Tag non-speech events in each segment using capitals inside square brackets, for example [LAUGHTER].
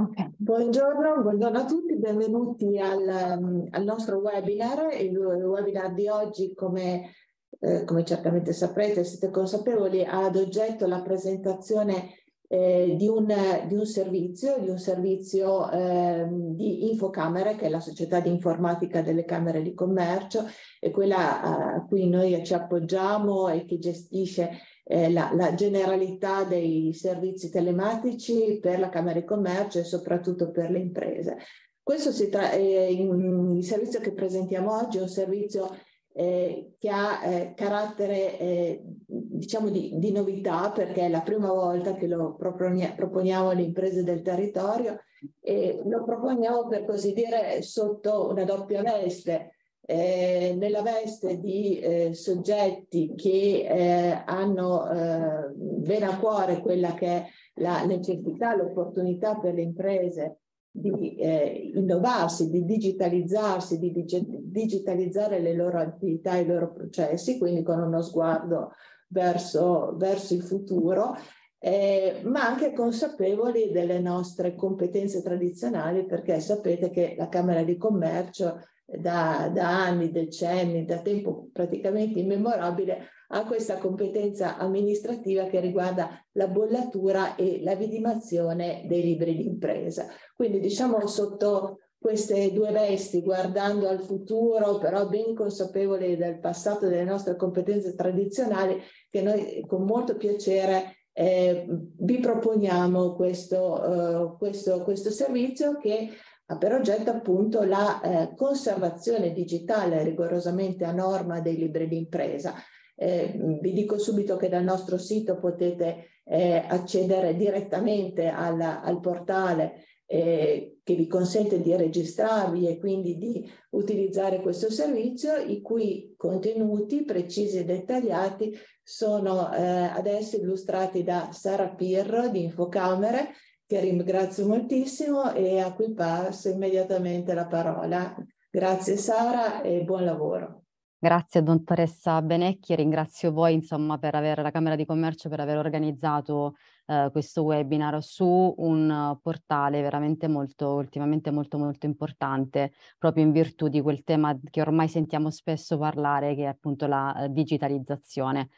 Okay. Buongiorno, buongiorno, a tutti, benvenuti al, mm, al, nostro webinar. Il webinar di oggi, come, eh, come, certamente saprete, siete consapevoli, ha ad oggetto la presentazione eh, di, un, di, un, servizio, di un servizio eh, di Infocamere, che è la società di informatica delle Camere di Commercio, e quella eh, a cui noi ci appoggiamo e che gestisce eh, la, la, generalità dei servizi telematici per la Camera di Commercio e soprattutto per le imprese. Questo si tra- eh, in, il servizio che presentiamo oggi è un servizio eh, che ha eh, carattere eh, diciamo di, di, novità perché è la prima volta che lo proponia, proponiamo alle imprese del territorio e lo proponiamo per così dire sotto una doppia veste eh, nella veste di eh, soggetti che eh, hanno eh, bene a cuore quella che è la necessità, l'opportunità per le imprese di eh, innovarsi, di digitalizzarsi, di dig digitalizzare le loro attività e i loro processi, quindi con uno sguardo verso, verso il futuro, eh, ma anche consapevoli delle nostre competenze tradizionali, perché sapete che la Camera di Commercio da, da anni, decenni, da tempo praticamente immemorabile, ha questa competenza amministrativa che riguarda la bollatura e la vidimazione dei libri d'impresa. Quindi diciamo sotto queste due vesti, guardando al futuro, però ben consapevoli del passato e delle nostre competenze tradizionali, che noi con molto piacere eh, vi proponiamo questo, eh, questo, questo servizio che ha per oggetto appunto la eh, conservazione digitale rigorosamente a norma dei libri d'impresa. Eh, vi dico subito che dal nostro sito potete eh, accedere direttamente alla, al portale eh, che vi consente di registrarvi e quindi di utilizzare questo servizio, i cui contenuti precisi e dettagliati sono eh, adesso illustrati da Sara Pirro di Infocamere che ringrazio moltissimo e a cui passo immediatamente la parola. Grazie Sara e buon lavoro. Grazie dottoressa Benecchi, ringrazio voi insomma, per aver, la Camera di Commercio per aver organizzato eh, questo webinar su un uh, portale veramente molto, ultimamente molto molto importante, proprio in virtù di quel tema che ormai sentiamo spesso parlare, che è appunto la uh, digitalizzazione.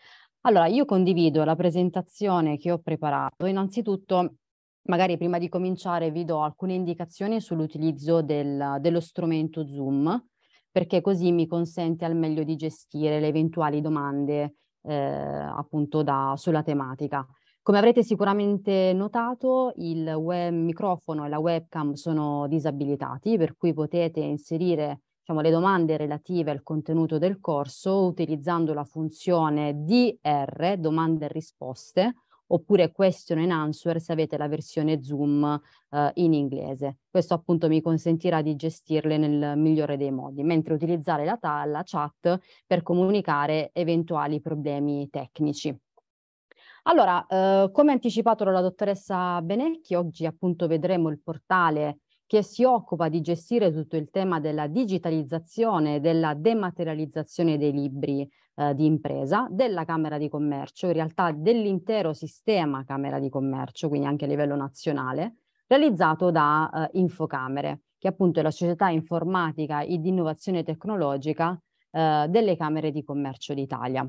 Allora, io condivido la presentazione che ho preparato. Innanzitutto magari prima di cominciare vi do alcune indicazioni sull'utilizzo del, dello strumento Zoom, perché così mi consente al meglio di gestire le eventuali domande eh, appunto da, sulla tematica. Come avrete sicuramente notato, il web, microfono e la webcam sono disabilitati, per cui potete inserire diciamo, le domande relative al contenuto del corso utilizzando la funzione DR, domande e risposte, oppure question and answer se avete la versione Zoom eh, in inglese. Questo appunto mi consentirà di gestirle nel migliore dei modi, mentre utilizzare la, la chat per comunicare eventuali problemi tecnici. Allora, eh, come anticipato dalla dottoressa Benecchi, oggi appunto vedremo il portale che si occupa di gestire tutto il tema della digitalizzazione, della dematerializzazione dei libri eh, di impresa, della Camera di Commercio, in realtà dell'intero sistema Camera di Commercio, quindi anche a livello nazionale, realizzato da eh, Infocamere, che appunto è la società informatica e di innovazione tecnologica eh, delle Camere di Commercio d'Italia.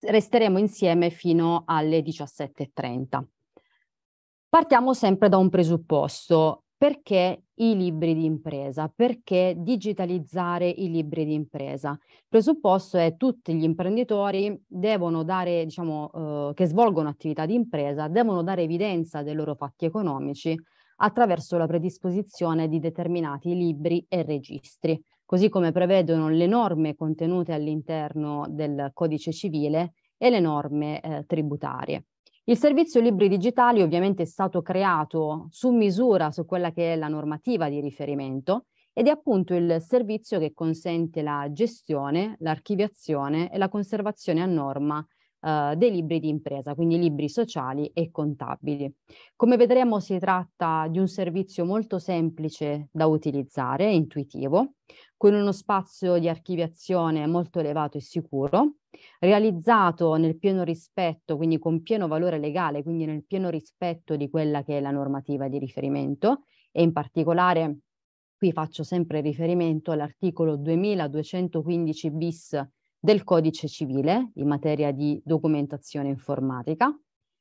Resteremo insieme fino alle 17.30. Partiamo sempre da un presupposto. Perché i libri di impresa? Perché digitalizzare i libri di impresa? Il presupposto è che tutti gli imprenditori dare, diciamo, eh, che svolgono attività di impresa devono dare evidenza dei loro fatti economici attraverso la predisposizione di determinati libri e registri, così come prevedono le norme contenute all'interno del codice civile e le norme eh, tributarie. Il servizio libri digitali ovviamente è stato creato su misura su quella che è la normativa di riferimento ed è appunto il servizio che consente la gestione, l'archiviazione e la conservazione a norma eh, dei libri di impresa, quindi libri sociali e contabili. Come vedremo si tratta di un servizio molto semplice da utilizzare, intuitivo, con uno spazio di archiviazione molto elevato e sicuro realizzato nel pieno rispetto, quindi con pieno valore legale, quindi nel pieno rispetto di quella che è la normativa di riferimento e in particolare qui faccio sempre riferimento all'articolo 2215 bis del codice civile in materia di documentazione informatica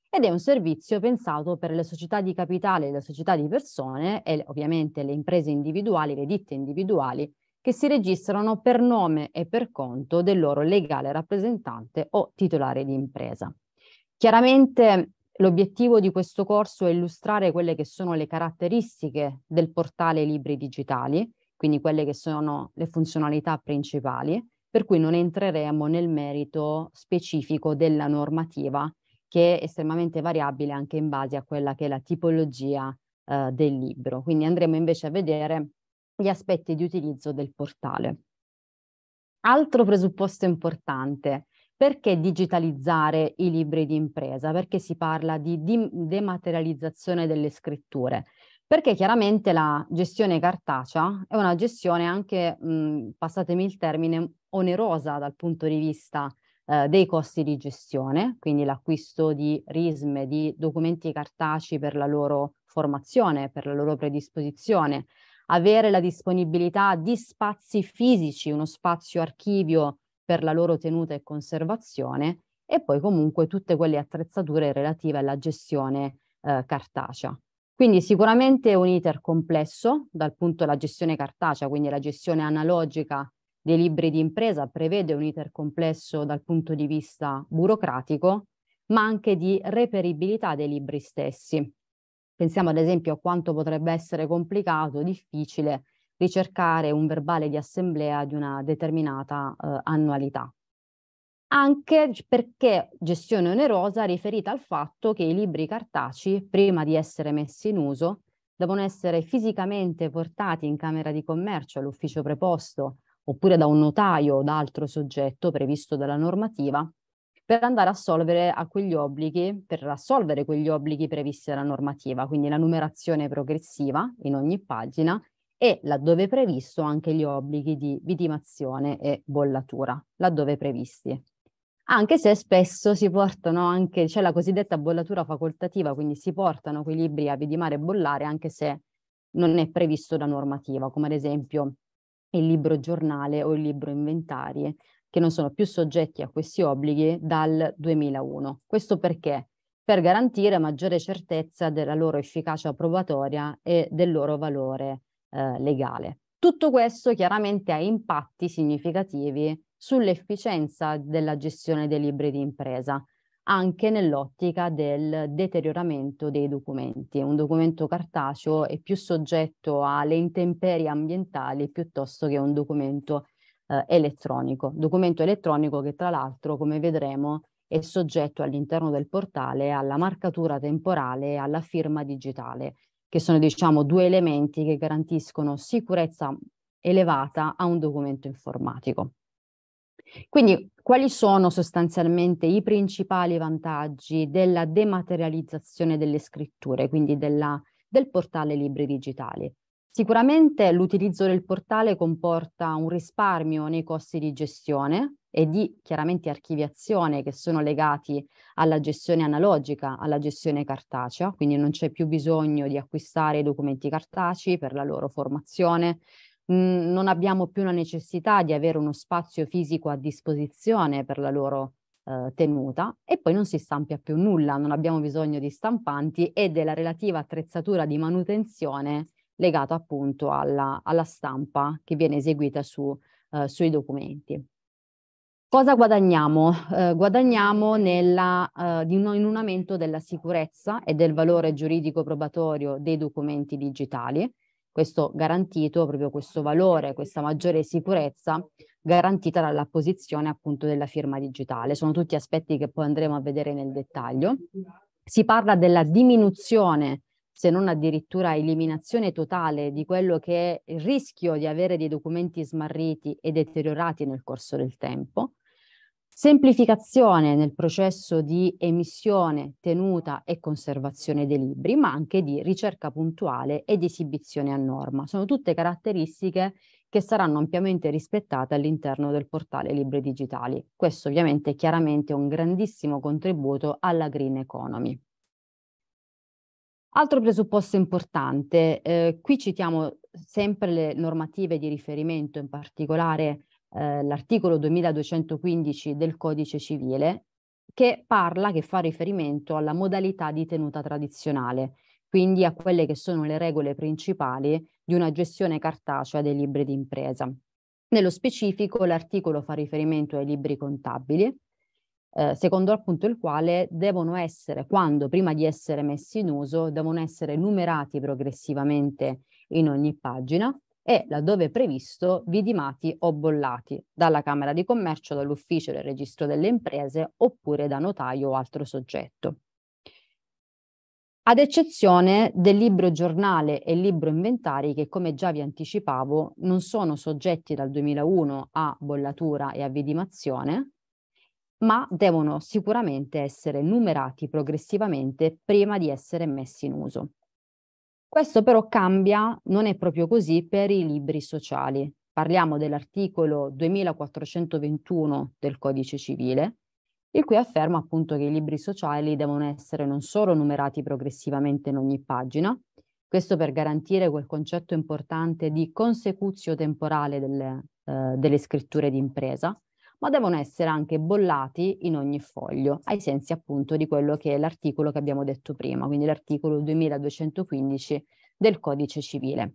ed è un servizio pensato per le società di capitale, le società di persone e ovviamente le imprese individuali, le ditte individuali che si registrano per nome e per conto del loro legale rappresentante o titolare di impresa. Chiaramente l'obiettivo di questo corso è illustrare quelle che sono le caratteristiche del portale libri digitali, quindi quelle che sono le funzionalità principali, per cui non entreremo nel merito specifico della normativa che è estremamente variabile anche in base a quella che è la tipologia eh, del libro. Quindi andremo invece a vedere gli aspetti di utilizzo del portale. Altro presupposto importante, perché digitalizzare i libri di impresa? Perché si parla di, dematerializzazione delle scritture? Perché chiaramente la gestione cartacea è una gestione anche, mh, passatemi il termine, onerosa dal punto di vista eh, dei costi di gestione, quindi l'acquisto di risme, di documenti cartacei per la loro formazione, per la loro predisposizione, avere la disponibilità di spazi fisici, uno spazio archivio per la loro tenuta e conservazione e poi comunque tutte quelle attrezzature relative alla gestione eh, cartacea. Quindi sicuramente è un iter complesso dal punto della gestione cartacea, quindi la gestione analogica dei libri di impresa prevede un iter complesso dal punto di vista burocratico, ma anche di reperibilità dei libri stessi. Pensiamo ad esempio a quanto potrebbe essere complicato, difficile, ricercare un verbale di assemblea di una determinata eh, annualità. Anche perché gestione onerosa riferita al fatto che i libri cartacei, prima di essere messi in uso, devono essere fisicamente portati in Camera di Commercio all'ufficio preposto oppure da un notaio o da altro soggetto previsto dalla normativa per andare a solvere a quegli obblighi, per assolvere quegli obblighi previsti dalla normativa, quindi la numerazione progressiva in ogni pagina e laddove previsto anche gli obblighi di vitimazione e bollatura, laddove previsti. Anche se spesso si portano anche, c'è cioè la cosiddetta bollatura facoltativa, quindi si portano quei libri a vidimare e bollare anche se non è previsto da normativa, come ad esempio il libro giornale o il libro inventari, che non sono più soggetti a questi obblighi dal 2001. Questo perché? Per garantire maggiore certezza della loro efficacia probatoria e del loro valore eh, legale. Tutto questo chiaramente ha impatti significativi sull'efficienza della gestione dei libri di impresa, anche nell'ottica del deterioramento dei documenti. Un documento cartaceo è più soggetto alle intemperie ambientali piuttosto che un documento eh, elettronico, documento elettronico che tra l'altro, come vedremo, è soggetto all'interno del portale alla marcatura temporale e alla firma digitale, che sono diciamo due elementi che garantiscono sicurezza elevata a un documento informatico. Quindi quali sono sostanzialmente i principali vantaggi della dematerializzazione delle scritture, quindi della, del portale libri digitali? Sicuramente l'utilizzo del portale comporta un risparmio nei costi di gestione e di chiaramente archiviazione che sono legati alla gestione analogica, alla gestione cartacea, quindi non c'è più bisogno di acquistare documenti cartacei per la loro formazione, non abbiamo più la necessità di avere uno spazio fisico a disposizione per la loro eh, tenuta e poi non si stampia più nulla, non abbiamo bisogno di stampanti e della relativa attrezzatura di manutenzione legata appunto alla, alla stampa che viene eseguita su, eh, sui documenti. Cosa guadagniamo? Eh, guadagniamo nella, eh, in un aumento della sicurezza e del valore giuridico probatorio dei documenti digitali, questo garantito, proprio questo valore, questa maggiore sicurezza garantita dalla posizione appunto della firma digitale. Sono tutti aspetti che poi andremo a vedere nel dettaglio. Si parla della diminuzione se non addirittura eliminazione totale di quello che è il rischio di avere dei documenti smarriti e deteriorati nel corso del tempo, semplificazione nel processo di emissione, tenuta e conservazione dei libri, ma anche di ricerca puntuale ed esibizione a norma. Sono tutte caratteristiche che saranno ampiamente rispettate all'interno del portale Libri Digitali. Questo ovviamente è chiaramente un grandissimo contributo alla green economy. Altro presupposto importante, eh, qui citiamo sempre le normative di riferimento, in particolare eh, l'articolo 2215 del Codice Civile, che parla, che fa riferimento alla modalità di tenuta tradizionale, quindi a quelle che sono le regole principali di una gestione cartacea dei libri di impresa. Nello specifico l'articolo fa riferimento ai libri contabili, eh, secondo appunto il quale devono essere, quando prima di essere messi in uso, devono essere numerati progressivamente in ogni pagina e laddove previsto vidimati o bollati dalla Camera di Commercio, dall'Ufficio del Registro delle Imprese oppure da notaio o altro soggetto. Ad eccezione del libro giornale e libro inventari che come già vi anticipavo non sono soggetti dal 2001 a bollatura e a vidimazione, ma devono sicuramente essere numerati progressivamente prima di essere messi in uso. Questo però cambia, non è proprio così, per i libri sociali. Parliamo dell'articolo 2421 del Codice Civile, il cui afferma appunto che i libri sociali devono essere non solo numerati progressivamente in ogni pagina, questo per garantire quel concetto importante di consecuzio temporale delle, eh, delle scritture d'impresa, ma devono essere anche bollati in ogni foglio, ai sensi appunto di quello che è l'articolo che abbiamo detto prima, quindi l'articolo 2215 del codice civile.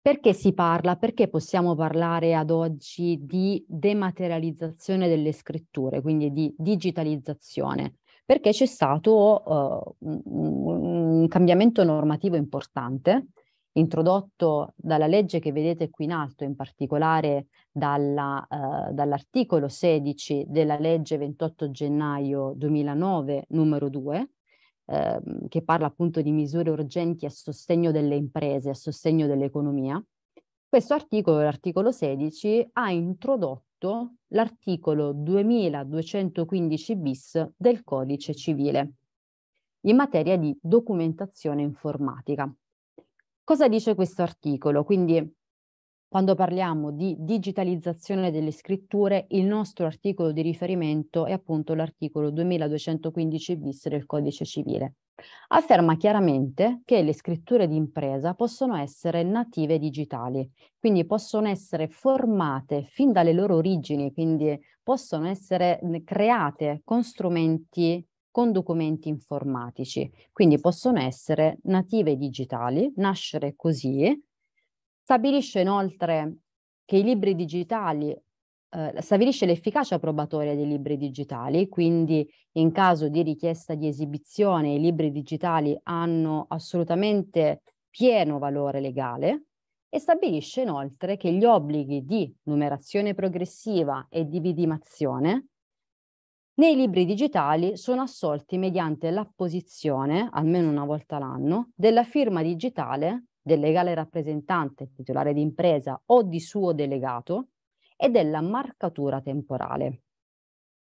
Perché si parla? Perché possiamo parlare ad oggi di dematerializzazione delle scritture, quindi di digitalizzazione? Perché c'è stato uh, un, un cambiamento normativo importante introdotto dalla legge che vedete qui in alto, in particolare dalla, eh, dall'articolo 16 della legge 28 gennaio 2009 numero 2, eh, che parla appunto di misure urgenti a sostegno delle imprese, a sostegno dell'economia. Questo articolo, l'articolo 16, ha introdotto l'articolo 2215 bis del codice civile in materia di documentazione informatica. Cosa dice questo articolo? Quindi quando parliamo di digitalizzazione delle scritture, il nostro articolo di riferimento è appunto l'articolo 2215 bis del codice civile. Afferma chiaramente che le scritture di impresa possono essere native digitali, quindi possono essere formate fin dalle loro origini, quindi possono essere create con strumenti con documenti informatici, quindi possono essere native digitali, nascere così. Stabilisce inoltre che i libri digitali eh, stabilisce l'efficacia probatoria dei libri digitali, quindi in caso di richiesta di esibizione i libri digitali hanno assolutamente pieno valore legale e stabilisce inoltre che gli obblighi di numerazione progressiva e di vidimazione nei libri digitali sono assolti mediante l'apposizione, almeno una volta l'anno, della firma digitale del legale rappresentante, titolare di impresa o di suo delegato e della marcatura temporale.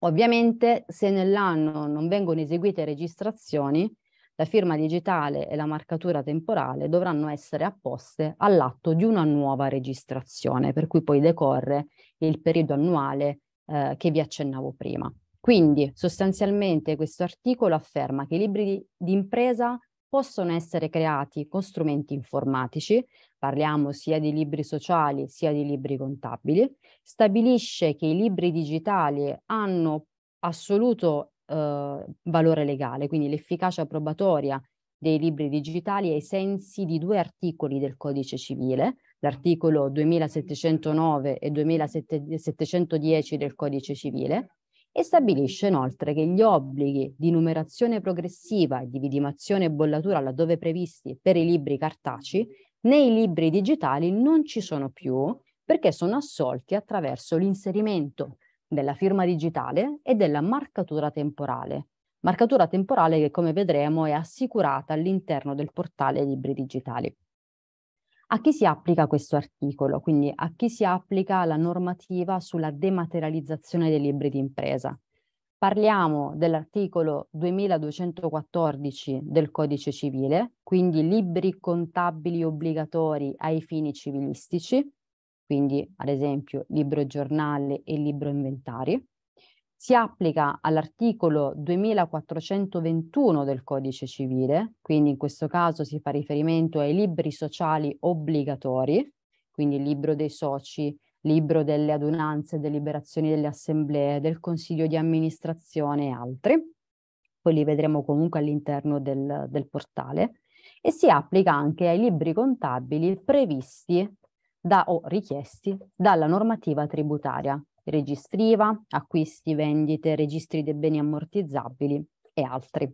Ovviamente se nell'anno non vengono eseguite registrazioni, la firma digitale e la marcatura temporale dovranno essere apposte all'atto di una nuova registrazione, per cui poi decorre il periodo annuale eh, che vi accennavo prima. Quindi sostanzialmente questo articolo afferma che i libri di impresa possono essere creati con strumenti informatici, parliamo sia di libri sociali sia di libri contabili, stabilisce che i libri digitali hanno assoluto eh, valore legale, quindi l'efficacia probatoria dei libri digitali ai sensi di due articoli del codice civile, l'articolo 2709 e 2710 del codice civile, e stabilisce inoltre che gli obblighi di numerazione progressiva e di vidimazione e bollatura laddove previsti per i libri cartacei nei libri digitali non ci sono più perché sono assolti attraverso l'inserimento della firma digitale e della marcatura temporale. Marcatura temporale che, come vedremo, è assicurata all'interno del portale libri digitali. A chi si applica questo articolo? Quindi a chi si applica la normativa sulla dematerializzazione dei libri di impresa? Parliamo dell'articolo 2214 del Codice Civile, quindi libri contabili obbligatori ai fini civilistici, quindi ad esempio libro giornale e libro inventari si applica all'articolo 2421 del codice civile, quindi in questo caso si fa riferimento ai libri sociali obbligatori, quindi il libro dei soci, libro delle adunanze, deliberazioni delle assemblee, del consiglio di amministrazione e altri, poi li vedremo comunque all'interno del, del portale, e si applica anche ai libri contabili previsti da, o richiesti dalla normativa tributaria, registri IVA, acquisti, vendite, registri dei beni ammortizzabili e altri.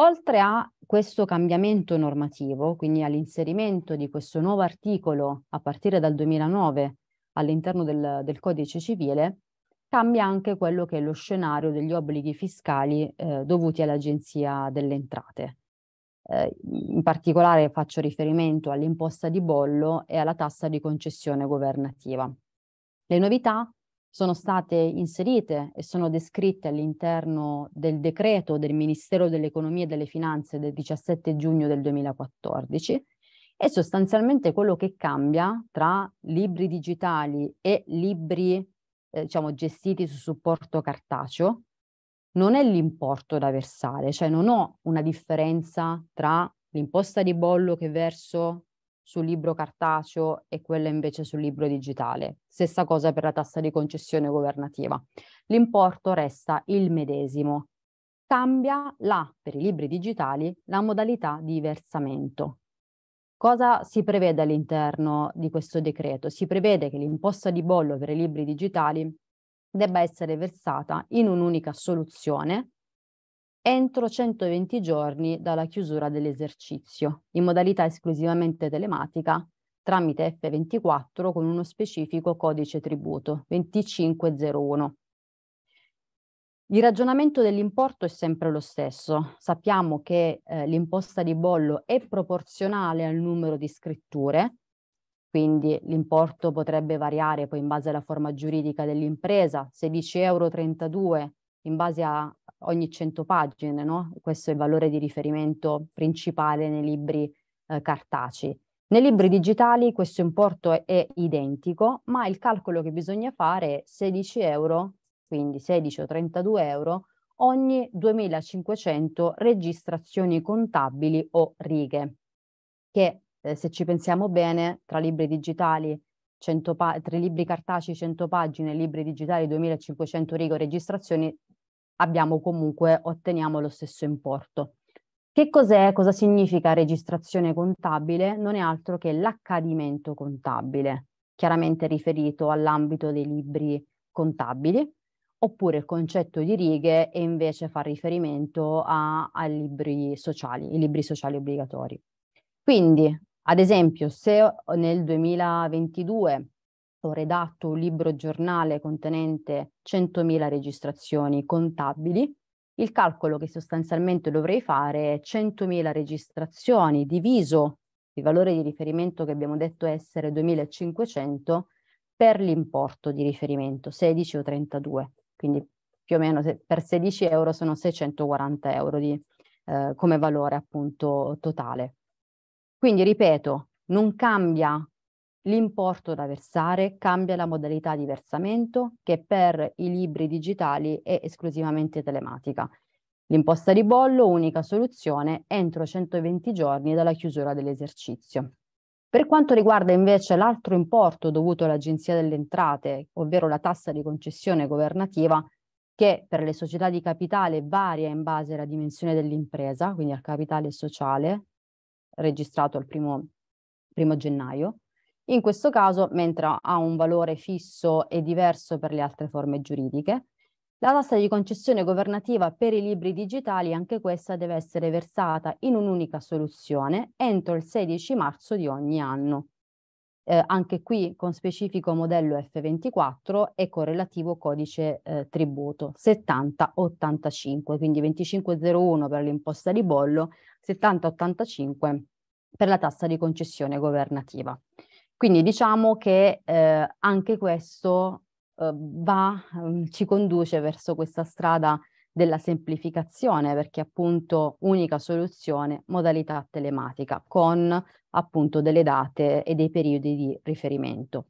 Oltre a questo cambiamento normativo, quindi all'inserimento di questo nuovo articolo a partire dal 2009 all'interno del, del, codice civile, cambia anche quello che è lo scenario degli obblighi fiscali eh, dovuti all'Agenzia delle Entrate. Eh, in particolare faccio riferimento all'imposta di bollo e alla tassa di concessione governativa. Le novità sono state inserite e sono descritte all'interno del decreto del Ministero dell'Economia e delle Finanze del 17 giugno del 2014 e sostanzialmente quello che cambia tra libri digitali e libri eh, diciamo, gestiti su supporto cartaceo non è l'importo da versare, cioè non ho una differenza tra l'imposta di bollo che verso sul libro cartaceo e quella invece sul libro digitale. Stessa cosa per la tassa di concessione governativa. L'importo resta il medesimo. Cambia là, per i libri digitali, la modalità di versamento. Cosa si prevede all'interno di questo decreto? Si prevede che l'imposta di bollo per i libri digitali debba essere versata in un'unica soluzione entro 120 giorni dalla chiusura dell'esercizio, in modalità esclusivamente telematica tramite F24 con uno specifico codice tributo 2501. Il ragionamento dell'importo è sempre lo stesso. Sappiamo che eh, l'imposta di bollo è proporzionale al numero di scritture, quindi l'importo potrebbe variare poi in base alla forma giuridica dell'impresa, 16,32 euro in base a ogni 100 pagine, no? Questo è il valore di riferimento principale nei libri eh, cartacei. Nei libri digitali questo importo è, è, identico, ma il calcolo che bisogna fare è 16 euro, quindi 16 o 32 euro, ogni 2500 registrazioni contabili o righe, che eh, se ci pensiamo bene, tra libri digitali 100 pa- libri cartacei 100 pagine, libri digitali 2500 righe o registrazioni, abbiamo comunque, otteniamo lo stesso importo. Che cos'è, cosa significa registrazione contabile? Non è altro che l'accadimento contabile, chiaramente riferito all'ambito dei libri contabili, oppure il concetto di righe e invece fa riferimento ai libri sociali, i libri sociali obbligatori. Quindi, ad esempio, se nel 2022 ho redatto un libro giornale contenente 100.000 registrazioni contabili. Il calcolo che sostanzialmente dovrei fare è 100.000 registrazioni diviso il valore di riferimento che abbiamo detto essere 2500 per l'importo di riferimento 16 o 32. Quindi più o meno per 16 euro sono 640 euro di, eh, come valore appunto totale. Quindi ripeto, non cambia l'importo da versare, cambia la modalità di versamento che per i libri digitali è esclusivamente telematica. L'imposta di bollo, unica soluzione, entro 120 giorni dalla chiusura dell'esercizio. Per quanto riguarda invece l'altro importo dovuto all'Agenzia delle Entrate, ovvero la tassa di concessione governativa, che per le società di capitale varia in base alla dimensione dell'impresa, quindi al capitale sociale, registrato al primo, primo gennaio, in questo caso, mentre ha un valore fisso e diverso per le altre forme giuridiche, la tassa di concessione governativa per i libri digitali, anche questa deve essere versata in un'unica soluzione entro il 16 marzo di ogni anno. Eh, anche qui con specifico modello F24 e con relativo codice eh, tributo 7085, quindi 2501 per l'imposta di bollo, 7085 per la tassa di concessione governativa. Quindi diciamo che eh, anche questo eh, va, mm, ci conduce verso questa strada della semplificazione, perché appunto unica soluzione, modalità telematica, con appunto delle date e dei periodi di riferimento.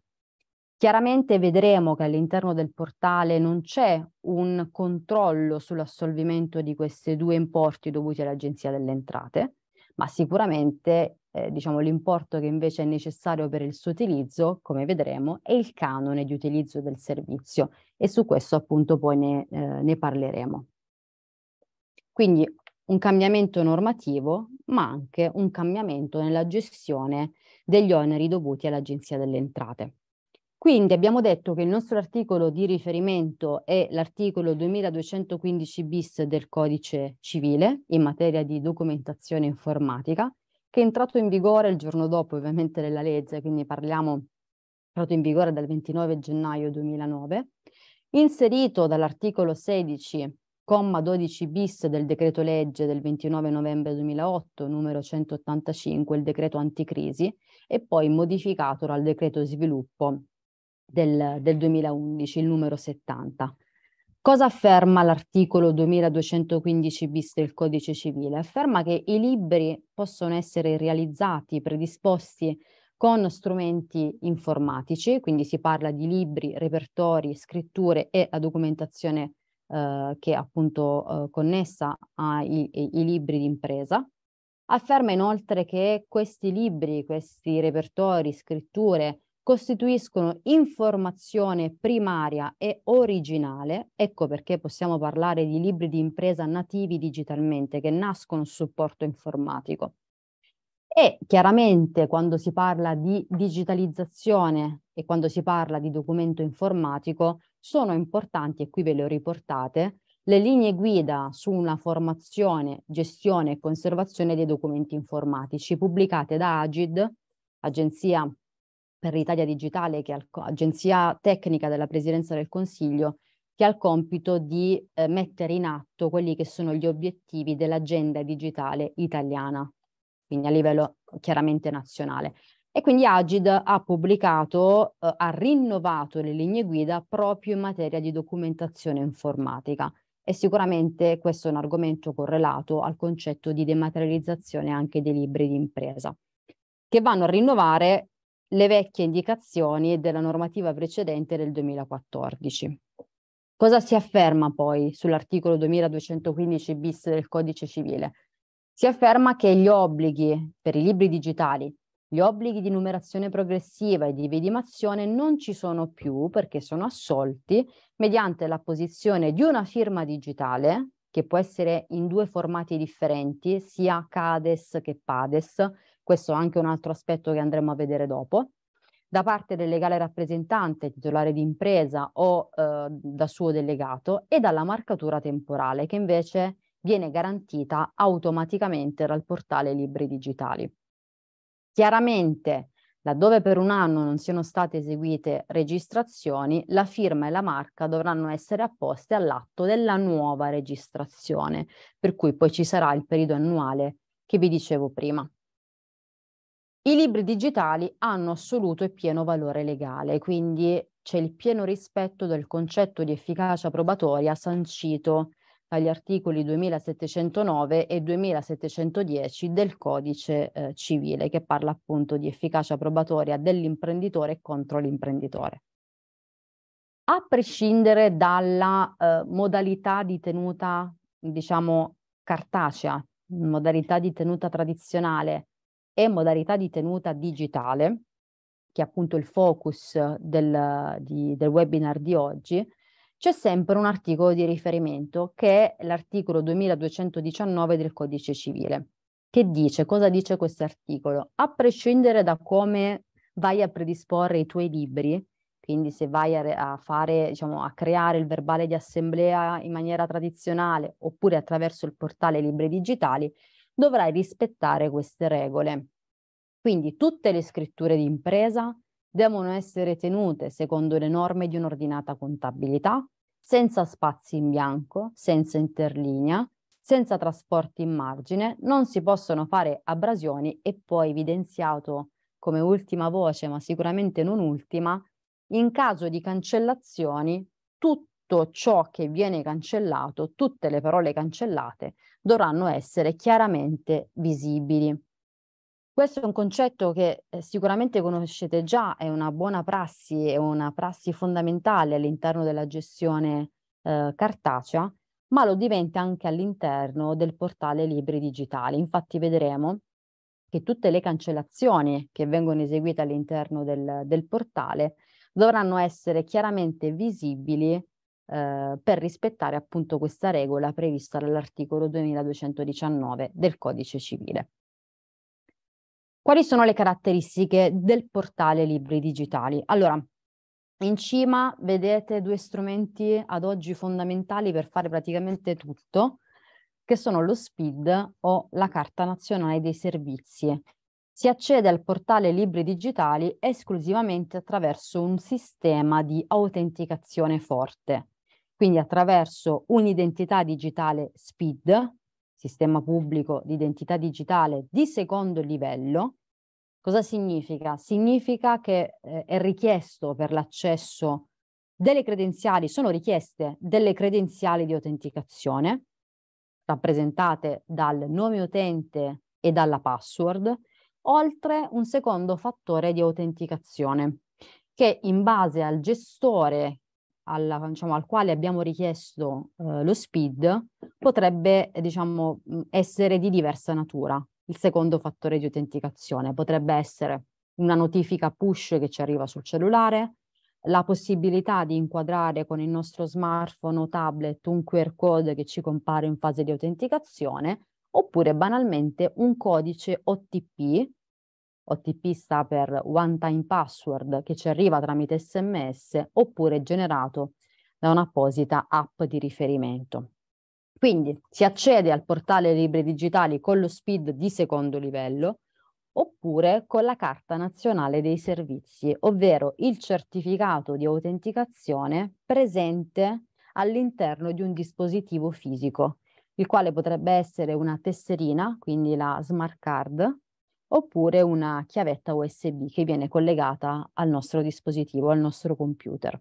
Chiaramente vedremo che all'interno del portale non c'è un controllo sull'assolvimento di questi due importi dovuti all'Agenzia delle Entrate, ma sicuramente eh, diciamo, l'importo che invece è necessario per il suo utilizzo, come vedremo, e il canone di utilizzo del servizio e su questo appunto poi ne, eh, ne parleremo. Quindi un cambiamento normativo, ma anche un cambiamento nella gestione degli oneri dovuti all'Agenzia delle Entrate. Quindi abbiamo detto che il nostro articolo di riferimento è l'articolo 2215 bis del codice civile in materia di documentazione informatica che è entrato in vigore il giorno dopo ovviamente della legge, quindi parliamo, è entrato in vigore dal 29 gennaio 2009, inserito dall'articolo 16, comma 12 bis del decreto legge del 29 novembre 2008, numero 185, il decreto anticrisi, e poi modificato dal decreto sviluppo del, del 2011, il numero 70. Cosa afferma l'articolo 2215 bis del Codice Civile? Afferma che i libri possono essere realizzati, predisposti con strumenti informatici, quindi si parla di libri, repertori, scritture e la documentazione eh, che è appunto eh, connessa ai, ai libri d'impresa. Afferma inoltre che questi libri, questi repertori, scritture costituiscono informazione primaria e originale, ecco perché possiamo parlare di libri di impresa nativi digitalmente che nascono su supporto informatico. E chiaramente quando si parla di digitalizzazione e quando si parla di documento informatico sono importanti, e qui ve le ho riportate, le linee guida su una formazione, gestione e conservazione dei documenti informatici pubblicate da Agid, Agenzia per l'Italia Digitale, che è l'agenzia tecnica della Presidenza del Consiglio, che ha il compito di eh, mettere in atto quelli che sono gli obiettivi dell'agenda digitale italiana, quindi a livello chiaramente nazionale. E quindi Agid ha pubblicato, eh, ha rinnovato le linee guida proprio in materia di documentazione informatica. E sicuramente questo è un argomento correlato al concetto di dematerializzazione anche dei libri di impresa, che vanno a rinnovare le vecchie indicazioni della normativa precedente del 2014. Cosa si afferma poi sull'articolo 2215 bis del codice civile? Si afferma che gli obblighi per i libri digitali, gli obblighi di numerazione progressiva e di vedimazione non ci sono più perché sono assolti mediante l'apposizione di una firma digitale che può essere in due formati differenti, sia CADES che PADES, questo è anche un altro aspetto che andremo a vedere dopo. Da parte del legale rappresentante, titolare di impresa o eh, da suo delegato e dalla marcatura temporale che invece viene garantita automaticamente dal portale libri digitali. Chiaramente, laddove per un anno non siano state eseguite registrazioni, la firma e la marca dovranno essere apposte all'atto della nuova registrazione, per cui poi ci sarà il periodo annuale che vi dicevo prima. I libri digitali hanno assoluto e pieno valore legale, quindi c'è il pieno rispetto del concetto di efficacia probatoria sancito dagli articoli 2709 e 2710 del codice eh, civile che parla appunto di efficacia probatoria dell'imprenditore contro l'imprenditore. A prescindere dalla eh, modalità di tenuta, diciamo, cartacea, modalità di tenuta tradizionale, e modalità di tenuta digitale, che è appunto il focus del, di, del webinar di oggi, c'è sempre un articolo di riferimento che è l'articolo 2219 del codice civile. Che dice? Cosa dice questo articolo? A prescindere da come vai a predisporre i tuoi libri, quindi se vai a, fare, diciamo, a creare il verbale di assemblea in maniera tradizionale oppure attraverso il portale Libri Digitali, dovrai rispettare queste regole. Quindi tutte le scritture di impresa devono essere tenute secondo le norme di un'ordinata contabilità, senza spazi in bianco, senza interlinea, senza trasporti in margine, non si possono fare abrasioni e poi evidenziato come ultima voce, ma sicuramente non ultima, in caso di cancellazioni, tutto tutto ciò che viene cancellato, tutte le parole cancellate dovranno essere chiaramente visibili. Questo è un concetto che eh, sicuramente conoscete già, è una buona prassi, è una prassi fondamentale all'interno della gestione eh, cartacea, ma lo diventa anche all'interno del portale libri digitali. Infatti vedremo che tutte le cancellazioni che vengono eseguite all'interno del, del portale dovranno essere chiaramente visibili eh, per rispettare appunto questa regola prevista dall'articolo 2219 del Codice Civile. Quali sono le caratteristiche del portale libri digitali? Allora, in cima vedete due strumenti ad oggi fondamentali per fare praticamente tutto, che sono lo SPID o la Carta Nazionale dei Servizi. Si accede al portale libri digitali esclusivamente attraverso un sistema di autenticazione forte. Quindi attraverso un'identità digitale SPID, sistema pubblico di identità digitale di secondo livello, cosa significa? Significa che eh, è richiesto per l'accesso delle credenziali, sono richieste delle credenziali di autenticazione, rappresentate dal nome utente e dalla password, oltre un secondo fattore di autenticazione che in base al gestore alla, diciamo, al quale abbiamo richiesto eh, lo SPID potrebbe diciamo, mm, essere di diversa natura. Il secondo fattore di autenticazione potrebbe essere una notifica push che ci arriva sul cellulare, la possibilità di inquadrare con il nostro smartphone o tablet un QR code che ci compare in fase di autenticazione, oppure banalmente un codice OTP OTP sta per One Time Password che ci arriva tramite SMS oppure generato da un'apposita app di riferimento. Quindi si accede al portale Libri Digitali con lo SPID di secondo livello oppure con la Carta Nazionale dei Servizi, ovvero il certificato di autenticazione presente all'interno di un dispositivo fisico, il quale potrebbe essere una tesserina, quindi la smart card, oppure una chiavetta USB che viene collegata al nostro dispositivo, al nostro computer.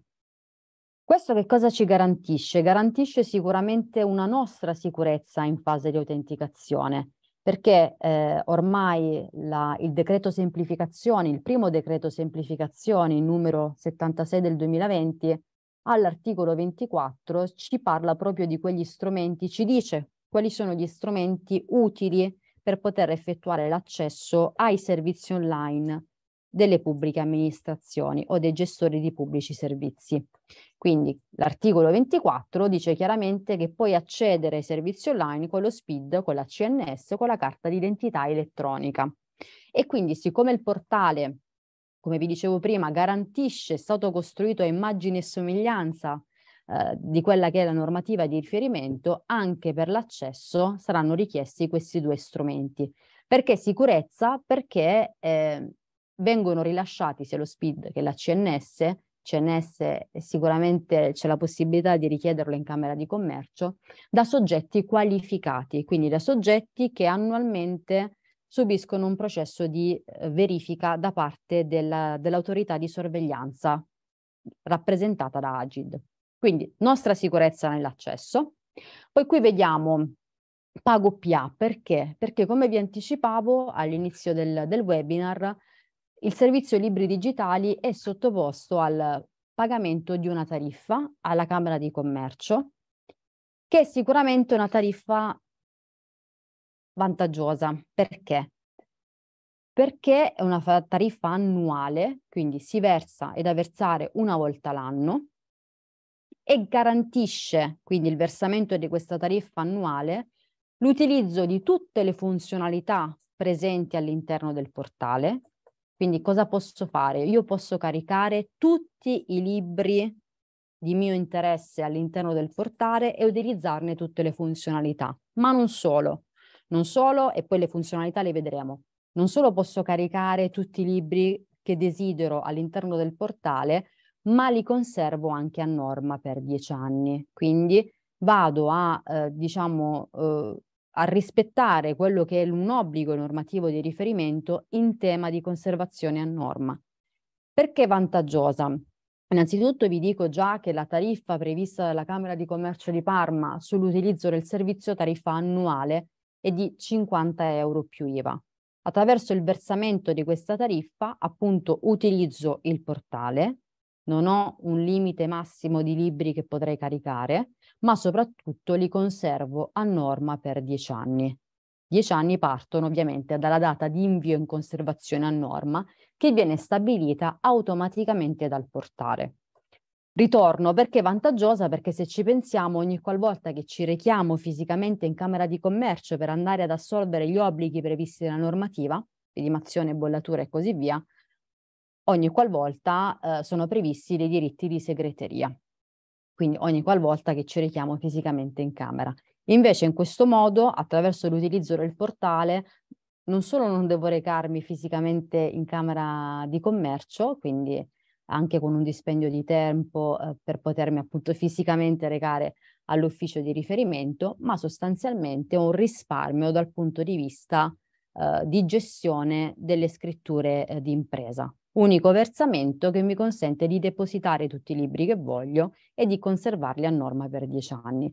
Questo che cosa ci garantisce? Garantisce sicuramente una nostra sicurezza in fase di autenticazione, perché eh, ormai la, il decreto semplificazioni, il primo decreto semplificazioni, numero 76 del 2020, all'articolo 24 ci parla proprio di quegli strumenti, ci dice quali sono gli strumenti utili per poter effettuare l'accesso ai servizi online delle pubbliche amministrazioni o dei gestori di pubblici servizi. Quindi l'articolo 24 dice chiaramente che puoi accedere ai servizi online con lo SPID, con la CNS, con la carta d'identità elettronica. E quindi siccome il portale, come vi dicevo prima, garantisce, è stato costruito a immagine e somiglianza eh, di quella che è la normativa di riferimento, anche per l'accesso saranno richiesti questi due strumenti. Perché sicurezza? Perché eh, vengono rilasciati sia lo SPID che la CNS, CNS sicuramente c'è la possibilità di richiederlo in Camera di Commercio, da soggetti qualificati, quindi da soggetti che annualmente subiscono un processo di eh, verifica da parte della, dell'autorità di sorveglianza rappresentata da Agid. Quindi nostra sicurezza nell'accesso. Poi qui vediamo pago PA perché? Perché come vi anticipavo all'inizio del, del webinar, il servizio libri digitali è sottoposto al pagamento di una tariffa alla Camera di Commercio, che è sicuramente una tariffa vantaggiosa. Perché? Perché è una tariffa annuale, quindi si versa ed da versare una volta l'anno, e garantisce quindi il versamento di questa tariffa annuale l'utilizzo di tutte le funzionalità presenti all'interno del portale. Quindi cosa posso fare? Io posso caricare tutti i libri di mio interesse all'interno del portale e utilizzarne tutte le funzionalità, ma non solo. Non solo, e poi le funzionalità le vedremo. Non solo posso caricare tutti i libri che desidero all'interno del portale, ma li conservo anche a norma per dieci anni. Quindi vado a, eh, diciamo, eh, a rispettare quello che è un obbligo normativo di riferimento in tema di conservazione a norma. Perché vantaggiosa? Innanzitutto vi dico già che la tariffa prevista dalla Camera di Commercio di Parma sull'utilizzo del servizio tariffa annuale è di 50 euro più IVA. Attraverso il versamento di questa tariffa, appunto, utilizzo il portale, non ho un limite massimo di libri che potrei caricare, ma soprattutto li conservo a norma per dieci anni. Dieci anni partono ovviamente dalla data di invio in conservazione a norma, che viene stabilita automaticamente dal portale. Ritorno perché è vantaggiosa perché se ci pensiamo ogni qualvolta che ci rechiamo fisicamente in Camera di Commercio per andare ad assolvere gli obblighi previsti dalla normativa, vidimazione, bollatura e così via, ogni qualvolta eh, sono previsti dei diritti di segreteria, quindi ogni qualvolta che ci richiamo fisicamente in camera. Invece in questo modo, attraverso l'utilizzo del portale, non solo non devo recarmi fisicamente in camera di commercio, quindi anche con un dispendio di tempo eh, per potermi appunto fisicamente recare all'ufficio di riferimento, ma sostanzialmente un risparmio dal punto di vista eh, di gestione delle scritture eh, di impresa unico versamento che mi consente di depositare tutti i libri che voglio e di conservarli a norma per 10 anni.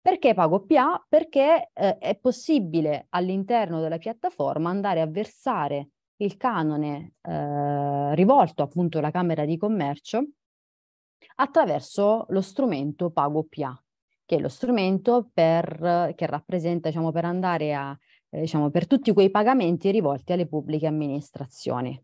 Perché pago PA? Perché eh, è possibile all'interno della piattaforma andare a versare il canone eh, rivolto appunto alla Camera di Commercio attraverso lo strumento Pago PA, che è lo strumento per, che rappresenta diciamo, per andare a, eh, diciamo, per tutti quei pagamenti rivolti alle pubbliche amministrazioni.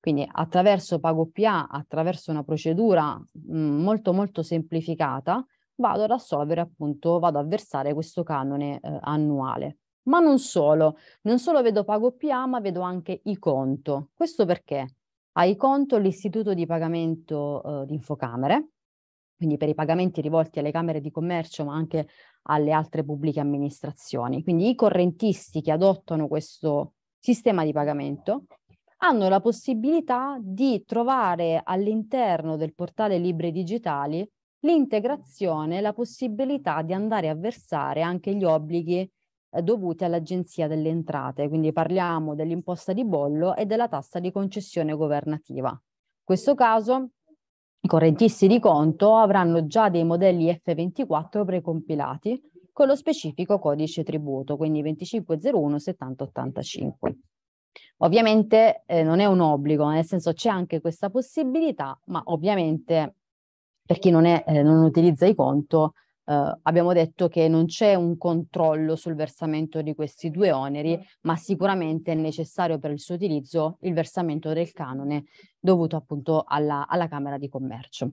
Quindi attraverso PagoPA, attraverso una procedura mh, mhmm, molto molto semplificata, vado ad assolvere appunto, vado a versare questo canone eh, annuale. Ma non solo, non solo vedo PagoPA, ma vedo anche i conto. Questo perché? A conto l'istituto di pagamento eh, di Infocamere, quindi per i pagamenti rivolti alle Camere di Commercio, ma anche alle altre pubbliche amministrazioni. Quindi i correntisti che adottano questo sistema di pagamento hanno la possibilità di trovare all'interno del portale Libri Digitali l'integrazione, la possibilità di andare a versare anche gli obblighi eh, dovuti all'Agenzia delle Entrate, quindi parliamo dell'imposta di bollo e della tassa di concessione governativa. In questo caso i correntisti di conto avranno già dei modelli F24 precompilati con lo specifico codice tributo, quindi 2501 7085. Ovviamente eh, non è un obbligo, eh, nel senso c'è anche questa possibilità, ma ovviamente per chi non, è, eh, non utilizza i conto, eh, abbiamo detto che non c'è un controllo sul versamento di questi due oneri, ma sicuramente è necessario per il suo utilizzo il versamento del canone dovuto appunto alla, alla Camera di Commercio.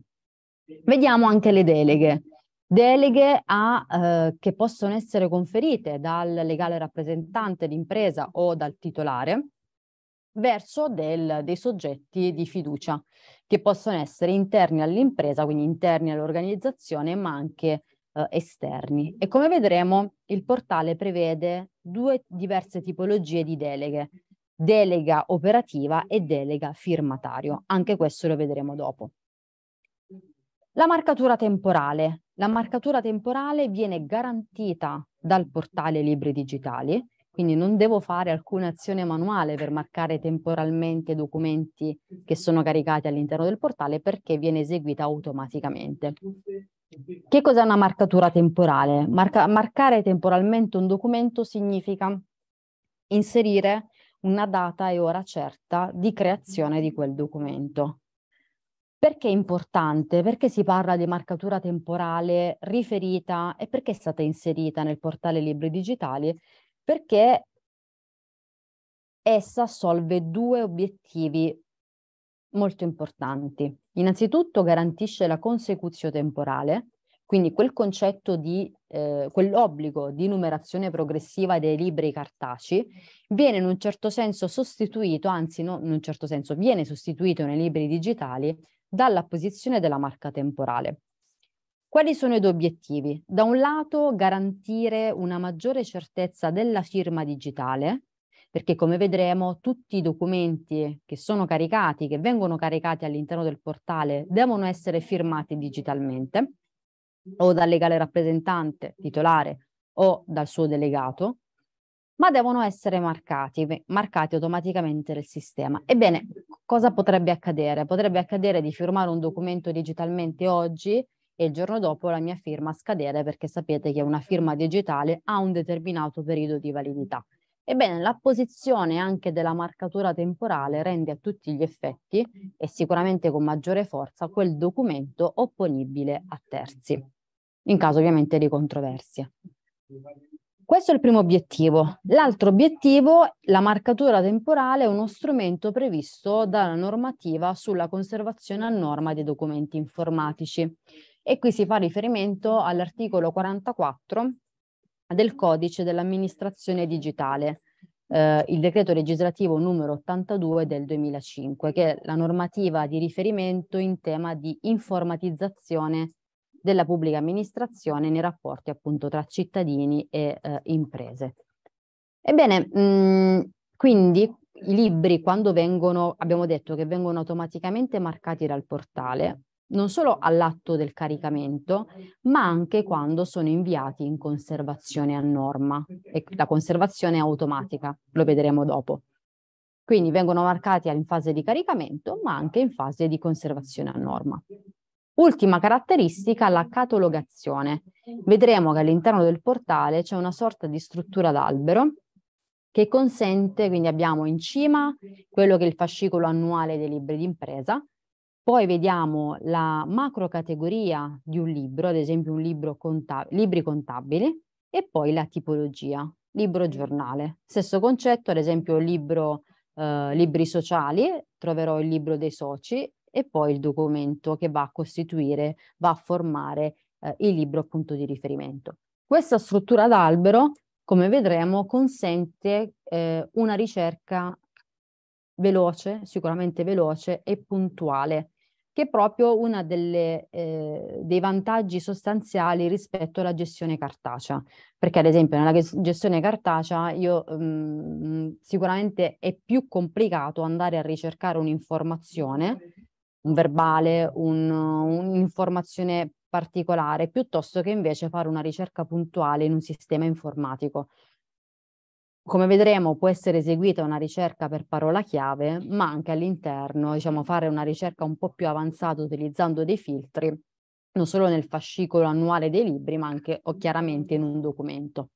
Vediamo anche le deleghe. Deleghe a, eh, che possono essere conferite dal legale rappresentante d'impresa o dal titolare verso del, dei soggetti di fiducia, che possono essere interni all'impresa, quindi interni all'organizzazione, ma anche eh, esterni. E come vedremo, il portale prevede due diverse tipologie di deleghe, delega operativa e delega firmatario. Anche questo lo vedremo dopo. La marcatura temporale. La marcatura temporale viene garantita dal portale libri digitali, quindi non devo fare alcuna azione manuale per marcare temporalmente documenti che sono caricati all'interno del portale perché viene eseguita automaticamente. Che cos'è una marcatura temporale? Marca marcare temporalmente un documento significa inserire una data e ora certa di creazione di quel documento. Perché è importante? Perché si parla di marcatura temporale riferita e perché è stata inserita nel portale Libri Digitali? Perché essa assolve due obiettivi molto importanti. Innanzitutto garantisce la consecuzione temporale, quindi quel concetto di, eh, quell'obbligo di numerazione progressiva dei libri cartacei viene in un certo senso sostituito, anzi no, in un certo senso viene sostituito nei libri digitali dalla posizione della marca temporale. Quali sono i due obiettivi? Da un lato garantire una maggiore certezza della firma digitale, perché come vedremo tutti i documenti che sono caricati, che vengono caricati all'interno del portale, devono essere firmati digitalmente o dal legale rappresentante titolare o dal suo delegato, ma devono essere marcati, marcati automaticamente nel sistema. Ebbene, cosa potrebbe accadere? Potrebbe accadere di firmare un documento digitalmente oggi e il giorno dopo la mia firma scadere perché sapete che una firma digitale ha un determinato periodo di validità. Ebbene, l'apposizione anche della marcatura temporale rende a tutti gli effetti e sicuramente con maggiore forza quel documento opponibile a terzi, in caso ovviamente di controversie. Questo è il primo obiettivo. L'altro obiettivo, la marcatura temporale, è uno strumento previsto dalla normativa sulla conservazione a norma dei documenti informatici. E qui si fa riferimento all'articolo 44 del codice dell'amministrazione digitale, eh, il decreto legislativo numero 82 del 2005, che è la normativa di riferimento in tema di informatizzazione della pubblica amministrazione nei rapporti appunto tra cittadini e eh, imprese. Ebbene, mh, mm, quindi i libri quando vengono, abbiamo detto che vengono automaticamente marcati dal portale, non solo all'atto del caricamento, ma anche quando sono inviati in conservazione a norma e la conservazione è automatica, lo vedremo dopo. Quindi vengono marcati in fase di caricamento, ma anche in fase di conservazione a norma. Ultima caratteristica, la catalogazione. Vedremo che all'interno del portale c'è una sorta di struttura d'albero che consente, quindi abbiamo in cima quello che è il fascicolo annuale dei libri d'impresa, poi vediamo la macro categoria di un libro, ad esempio un libro contab libri contabili, e poi la tipologia, libro giornale. Stesso concetto, ad esempio libro, eh, libri sociali, troverò il libro dei soci, e poi il documento che va a costituire, va a formare eh, il libro appunto di riferimento. Questa struttura d'albero, come vedremo, consente eh, una ricerca veloce, sicuramente veloce e puntuale, che è proprio uno eh, dei vantaggi sostanziali rispetto alla gestione cartacea. Perché ad esempio nella gestione cartacea io, mh, mm, sicuramente è più complicato andare a ricercare un'informazione un verbale, un, un'informazione particolare, piuttosto che invece fare una ricerca puntuale in un sistema informatico. Come vedremo può essere eseguita una ricerca per parola chiave, ma anche all'interno, diciamo, fare una ricerca un po' più avanzata utilizzando dei filtri, non solo nel fascicolo annuale dei libri, ma anche o chiaramente in un documento.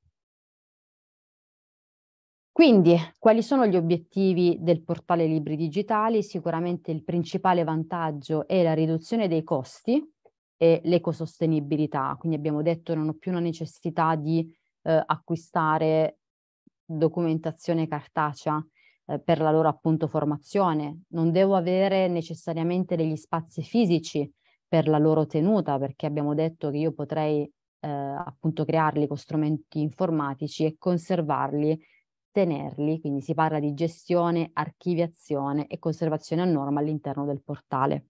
Quindi, quali sono gli obiettivi del portale Libri Digitali? Sicuramente il principale vantaggio è la riduzione dei costi e l'ecosostenibilità. Quindi abbiamo detto che non ho più la necessità di eh, acquistare documentazione cartacea eh, per la loro appunto formazione, non devo avere necessariamente degli spazi fisici per la loro tenuta, perché abbiamo detto che io potrei eh, appunto crearli con strumenti informatici e conservarli tenerli, quindi si parla di gestione, archiviazione e conservazione a norma all'interno del portale.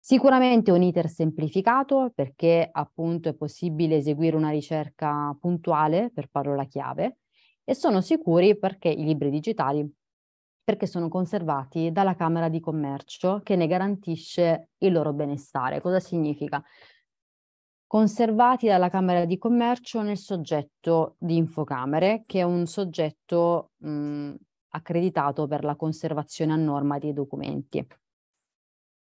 Sicuramente un iter semplificato perché appunto è possibile eseguire una ricerca puntuale per parola chiave e sono sicuri perché i libri digitali perché sono conservati dalla Camera di Commercio che ne garantisce il loro benestare. Cosa significa? conservati dalla Camera di Commercio nel soggetto di Infocamere, che è un soggetto mh, accreditato per la conservazione a norma dei documenti.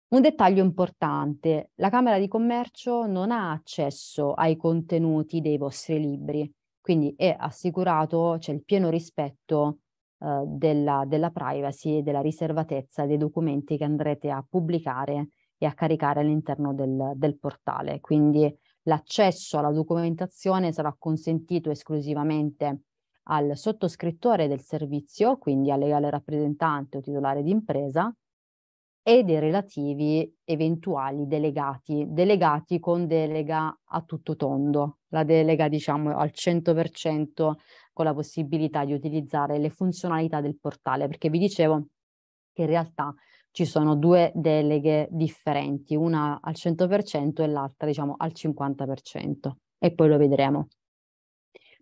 Un dettaglio importante, la Camera di Commercio non ha accesso ai contenuti dei vostri libri, quindi è assicurato, c'è cioè, il pieno rispetto eh, della, della privacy e della riservatezza dei documenti che andrete a pubblicare e a caricare all'interno del, del portale. Quindi l'accesso alla documentazione sarà consentito esclusivamente al sottoscrittore del servizio, quindi al legale rappresentante o titolare di impresa, e dei relativi eventuali delegati, delegati con delega a tutto tondo, la delega diciamo al 100% con la possibilità di utilizzare le funzionalità del portale, perché vi dicevo che in realtà ci sono due deleghe differenti, una al 100% e l'altra diciamo al 50% e poi lo vedremo.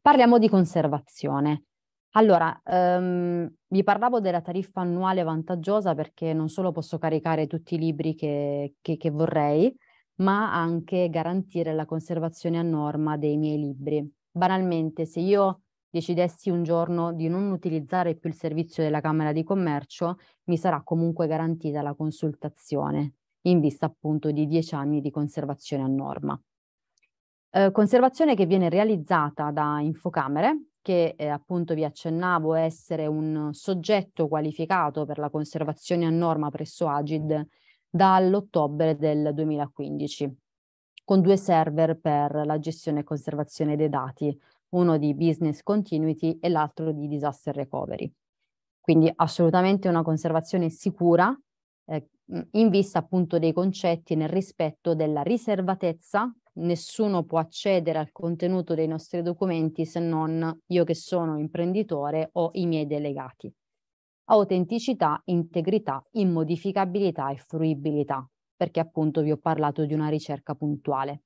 Parliamo di conservazione. Allora, um, vi parlavo della tariffa annuale vantaggiosa perché non solo posso caricare tutti i libri che, che, che vorrei, ma anche garantire la conservazione a norma dei miei libri. Banalmente, se io decidessi un giorno di non utilizzare più il servizio della Camera di Commercio, mi sarà comunque garantita la consultazione, in vista appunto di 10 anni di conservazione a norma. Eh, conservazione che viene realizzata da Infocamere, che eh, appunto vi accennavo essere un soggetto qualificato per la conservazione a norma presso Agid dall'ottobre del 2015, con due server per la gestione e conservazione dei dati, uno di business continuity e l'altro di disaster recovery. Quindi assolutamente una conservazione sicura eh, in vista appunto dei concetti nel rispetto della riservatezza. Nessuno può accedere al contenuto dei nostri documenti se non io che sono imprenditore o i miei delegati. Autenticità, integrità, immodificabilità e fruibilità, perché appunto vi ho parlato di una ricerca puntuale.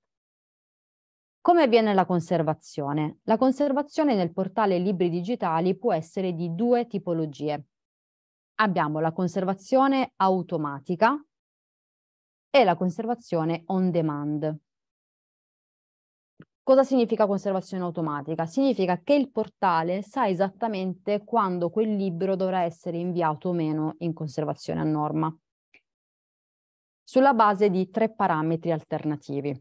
Come avviene la conservazione? La conservazione nel portale libri digitali può essere di due tipologie. Abbiamo la conservazione automatica e la conservazione on demand. Cosa significa conservazione automatica? Significa che il portale sa esattamente quando quel libro dovrà essere inviato o meno in conservazione a norma, sulla base di tre parametri alternativi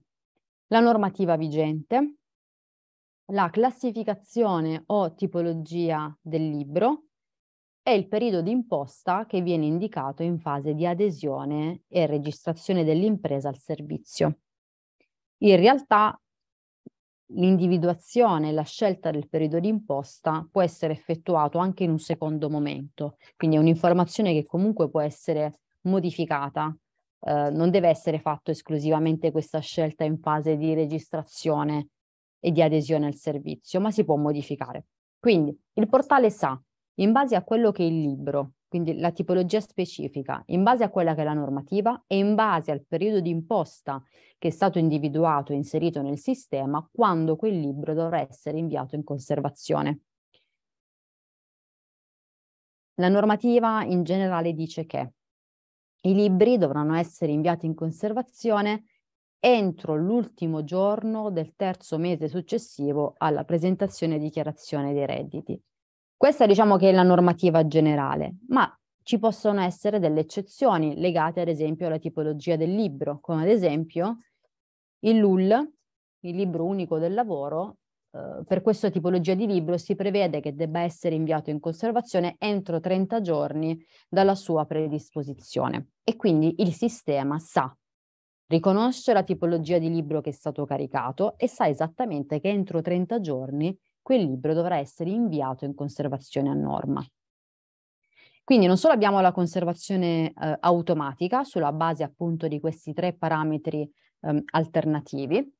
la normativa vigente, la classificazione o tipologia del libro e il periodo di imposta che viene indicato in fase di adesione e registrazione dell'impresa al servizio. In realtà l'individuazione e la scelta del periodo di imposta può essere effettuato anche in un secondo momento, quindi è un'informazione che comunque può essere modificata eh, non deve essere fatto esclusivamente questa scelta in fase di registrazione e di adesione al servizio, ma si può modificare. Quindi il portale sa, in base a quello che è il libro, quindi la tipologia specifica, in base a quella che è la normativa e in base al periodo di imposta che è stato individuato e inserito nel sistema, quando quel libro dovrà essere inviato in conservazione. La normativa in generale dice che i libri dovranno essere inviati in conservazione entro l'ultimo giorno del terzo mese successivo alla presentazione e dichiarazione dei redditi. Questa diciamo che è la normativa generale, ma ci possono essere delle eccezioni legate ad esempio alla tipologia del libro, come ad esempio il LUL, il libro unico del lavoro, eh, per questa tipologia di libro si prevede che debba essere inviato in conservazione entro 30 giorni dalla sua predisposizione e quindi il sistema sa riconosce la tipologia di libro che è stato caricato e sa esattamente che entro 30 giorni quel libro dovrà essere inviato in conservazione a norma. Quindi non solo abbiamo la conservazione eh, automatica sulla base appunto di questi tre parametri eh, alternativi,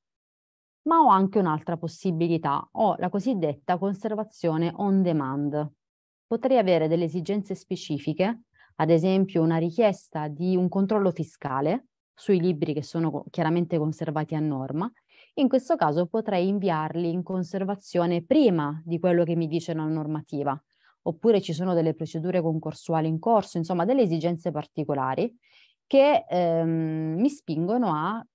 ma ho anche un'altra possibilità, ho la cosiddetta conservazione on demand. Potrei avere delle esigenze specifiche, ad esempio una richiesta di un controllo fiscale sui libri che sono chiaramente conservati a norma. In questo caso potrei inviarli in conservazione prima di quello che mi dice la normativa, oppure ci sono delle procedure concorsuali in corso, insomma delle esigenze particolari che ehm, mi spingono a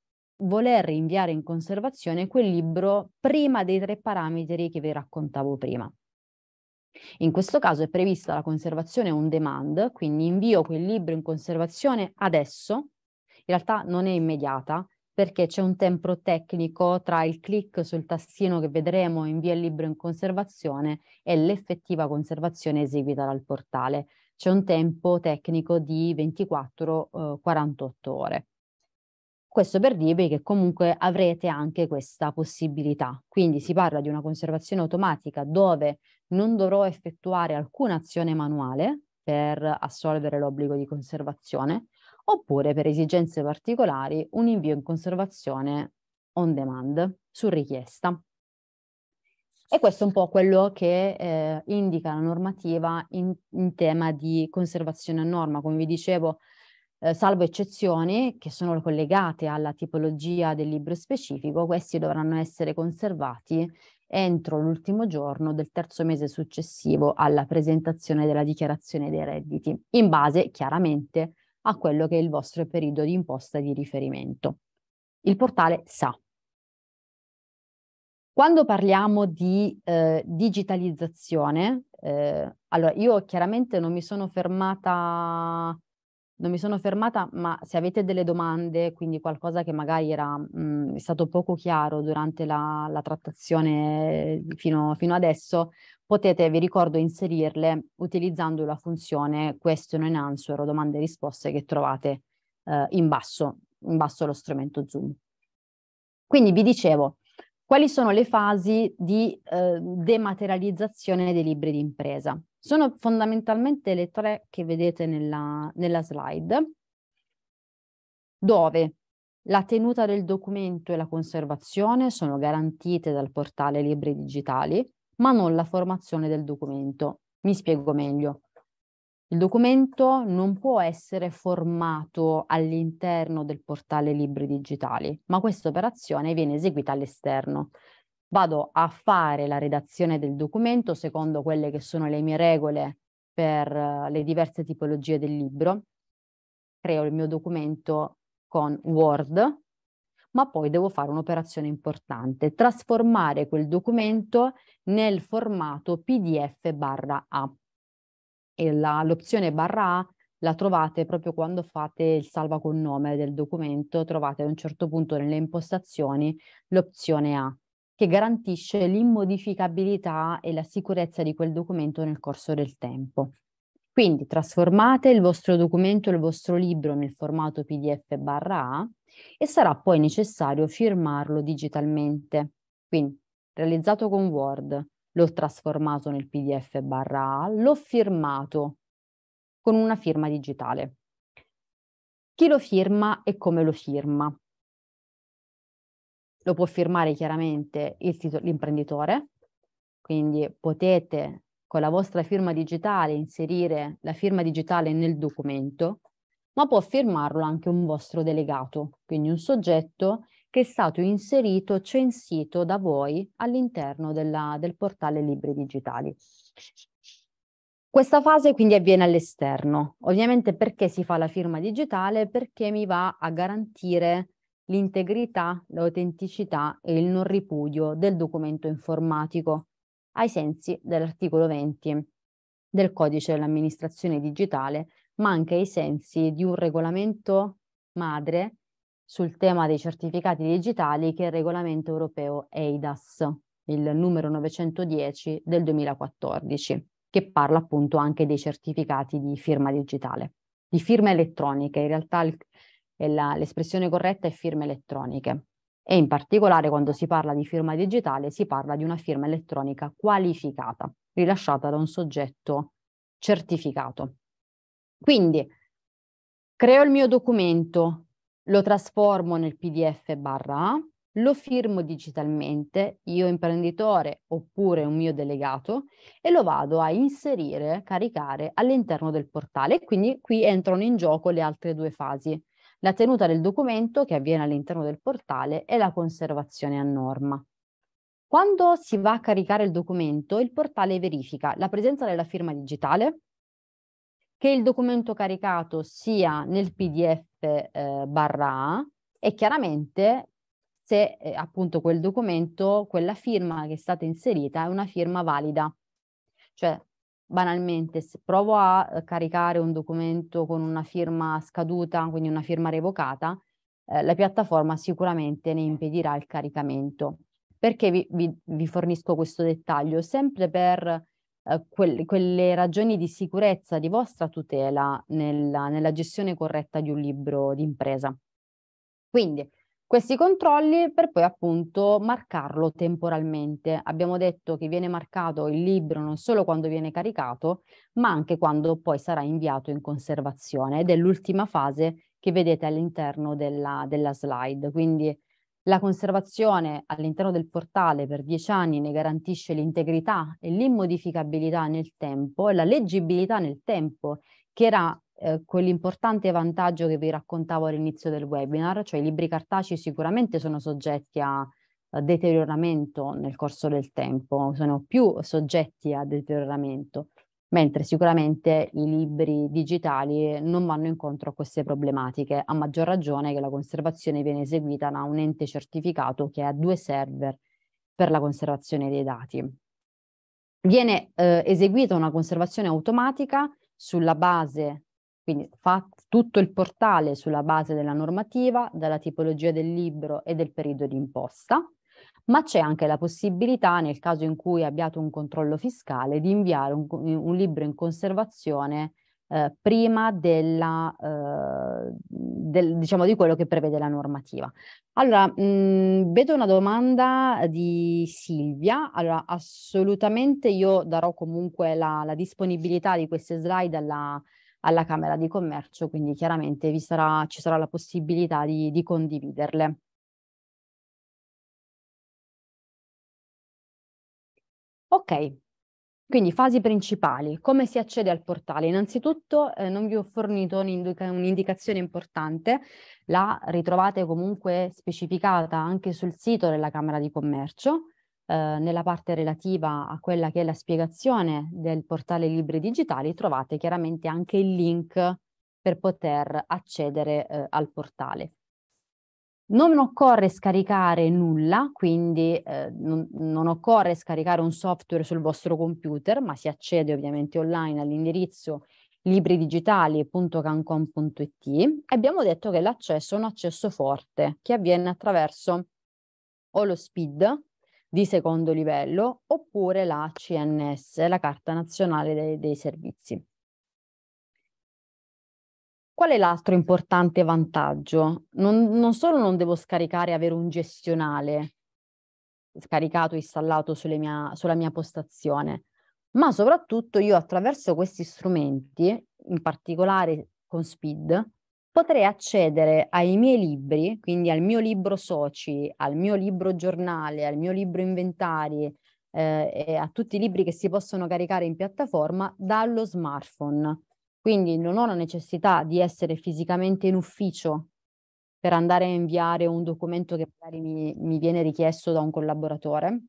voler inviare in conservazione quel libro prima dei tre parametri che vi raccontavo prima. In questo caso è prevista la conservazione on demand, quindi invio quel libro in conservazione adesso, in realtà non è immediata perché c'è un tempo tecnico tra il clic sul tastino che vedremo invia il libro in conservazione e l'effettiva conservazione eseguita dal portale. C'è un tempo tecnico di 24-48 eh, ore. Questo per dirvi che comunque avrete anche questa possibilità. Quindi si parla di una conservazione automatica dove non dovrò effettuare alcuna azione manuale per assolvere l'obbligo di conservazione, oppure per esigenze particolari un invio in conservazione on demand, su richiesta. E questo è un po' quello che eh, indica la normativa in, in tema di conservazione a norma. Come vi dicevo, eh, salvo eccezioni che sono collegate alla tipologia del libro specifico, questi dovranno essere conservati entro l'ultimo giorno del terzo mese successivo alla presentazione della dichiarazione dei redditi, in base chiaramente a quello che è il vostro periodo di imposta di riferimento. Il portale sa. Quando parliamo di eh, digitalizzazione, eh, allora io chiaramente non mi sono fermata non mi sono fermata, ma se avete delle domande, quindi qualcosa che magari era mh, mhmm, stato poco chiaro durante la, la trattazione eh, fino, fino, adesso, potete, vi ricordo, inserirle utilizzando la funzione question and answer o domande e risposte che trovate eh, in basso, in basso allo strumento Zoom. Quindi vi dicevo, quali sono le fasi di eh, dematerializzazione dei libri di impresa? Sono fondamentalmente le tre che vedete nella, nella slide, dove la tenuta del documento e la conservazione sono garantite dal portale Libri Digitali, ma non la formazione del documento. Mi spiego meglio. Il documento non può essere formato all'interno del portale libri digitali, ma questa operazione viene eseguita all'esterno vado a fare la redazione del documento secondo quelle che sono le mie regole per eh, le diverse tipologie del libro, creo il mio documento con Word, ma poi devo fare un'operazione importante, trasformare quel documento nel formato PDF barra A. l'opzione barra A la trovate proprio quando fate il salva con nome del documento, trovate a un certo punto nelle impostazioni l'opzione A che garantisce l'immodificabilità e la sicurezza di quel documento nel corso del tempo. Quindi trasformate il vostro documento, il vostro libro nel formato PDF barra A e sarà poi necessario firmarlo digitalmente. Quindi realizzato con Word, l'ho trasformato nel PDF barra A, l'ho firmato con una firma digitale. Chi lo firma e come lo firma? lo può firmare chiaramente tito- l'imprenditore, quindi potete con la vostra firma digitale inserire la firma digitale nel documento, ma può firmarlo anche un vostro delegato, quindi un soggetto che è stato inserito, censito da voi all'interno della, del portale Libri Digitali. Questa fase quindi avviene all'esterno. Ovviamente perché si fa la firma digitale? Perché mi va a garantire l'integrità, l'autenticità e il non ripudio del documento informatico, ai sensi dell'articolo 20 del codice dell'amministrazione digitale, ma anche ai sensi di un regolamento madre sul tema dei certificati digitali che è il regolamento europeo EIDAS, il numero 910 del 2014, che parla appunto anche dei certificati di firma digitale, di firma elettronica. In realtà il, e la, l'espressione corretta è firme elettroniche. E in particolare quando si parla di firma digitale si parla di una firma elettronica qualificata, rilasciata da un soggetto certificato. Quindi creo il mio documento, lo trasformo nel PDF barra A, lo firmo digitalmente, io imprenditore oppure un mio delegato, e lo vado a inserire, caricare all'interno del portale. E quindi qui entrano in gioco le altre due fasi, la tenuta del documento che avviene all'interno del portale e la conservazione a norma. Quando si va a caricare il documento, il portale verifica la presenza della firma digitale, che il documento caricato sia nel PDF eh, barra A e chiaramente se eh, appunto quel documento, quella firma che è stata inserita è una firma valida. Cioè banalmente, se provo a eh, caricare un documento con una firma scaduta, quindi una firma revocata, eh, la piattaforma sicuramente ne impedirà il caricamento. Perché vi, vi, vi fornisco questo dettaglio? Sempre per eh, quel, quelle ragioni di sicurezza, di vostra tutela nella, nella gestione corretta di un libro d'impresa. Quindi, questi controlli per poi appunto marcarlo temporalmente. Abbiamo detto che viene marcato il libro non solo quando viene caricato, ma anche quando poi sarà inviato in conservazione ed è l'ultima fase che vedete all'interno della, della slide. Quindi la conservazione all'interno del portale per dieci anni ne garantisce l'integrità e l'immodificabilità nel tempo e la leggibilità nel tempo, che era eh, quell'importante vantaggio che vi raccontavo all'inizio del webinar, cioè i libri cartacei sicuramente sono soggetti a deterioramento nel corso del tempo, sono più soggetti a deterioramento, mentre sicuramente i libri digitali non vanno incontro a queste problematiche, a maggior ragione che la conservazione viene eseguita da un ente certificato che ha due server per la conservazione dei dati. Viene eh, eseguita una conservazione automatica sulla base quindi fa tutto il portale sulla base della normativa, della tipologia del libro e del periodo di imposta, ma c'è anche la possibilità, nel caso in cui abbiate un controllo fiscale, di inviare un, un libro in conservazione eh, prima della, eh, del, diciamo di quello che prevede la normativa. Allora, mh, vedo una domanda di Silvia. Allora, assolutamente io darò comunque la, la disponibilità di queste slide alla alla Camera di Commercio, quindi chiaramente sarà, ci sarà la possibilità di, di condividerle. Ok, quindi fasi principali. Come si accede al portale? Innanzitutto eh, non vi ho fornito un'indicazione importante, la ritrovate comunque specificata anche sul sito della Camera di Commercio, eh, nella parte relativa a quella che è la spiegazione del portale Libri Digitali trovate chiaramente anche il link per poter accedere eh, al portale. Non occorre scaricare nulla, quindi eh, non, non, occorre scaricare un software sul vostro computer, ma si accede ovviamente online all'indirizzo libridigitali.cancom.it e abbiamo detto che l'accesso è un accesso forte che avviene attraverso o lo SPID, di secondo livello, oppure la CNS, la Carta Nazionale dei, dei Servizi. Qual è l'altro importante vantaggio? Non, non solo non devo scaricare e avere un gestionale scaricato e installato mia, sulla mia postazione, ma soprattutto io attraverso questi strumenti, in particolare con SPID, potrei accedere ai miei libri, quindi al mio libro soci, al mio libro giornale, al mio libro inventari eh, e a tutti i libri che si possono caricare in piattaforma dallo smartphone. Quindi non ho la necessità di essere fisicamente in ufficio per andare a inviare un documento che magari mi, mi viene richiesto da un collaboratore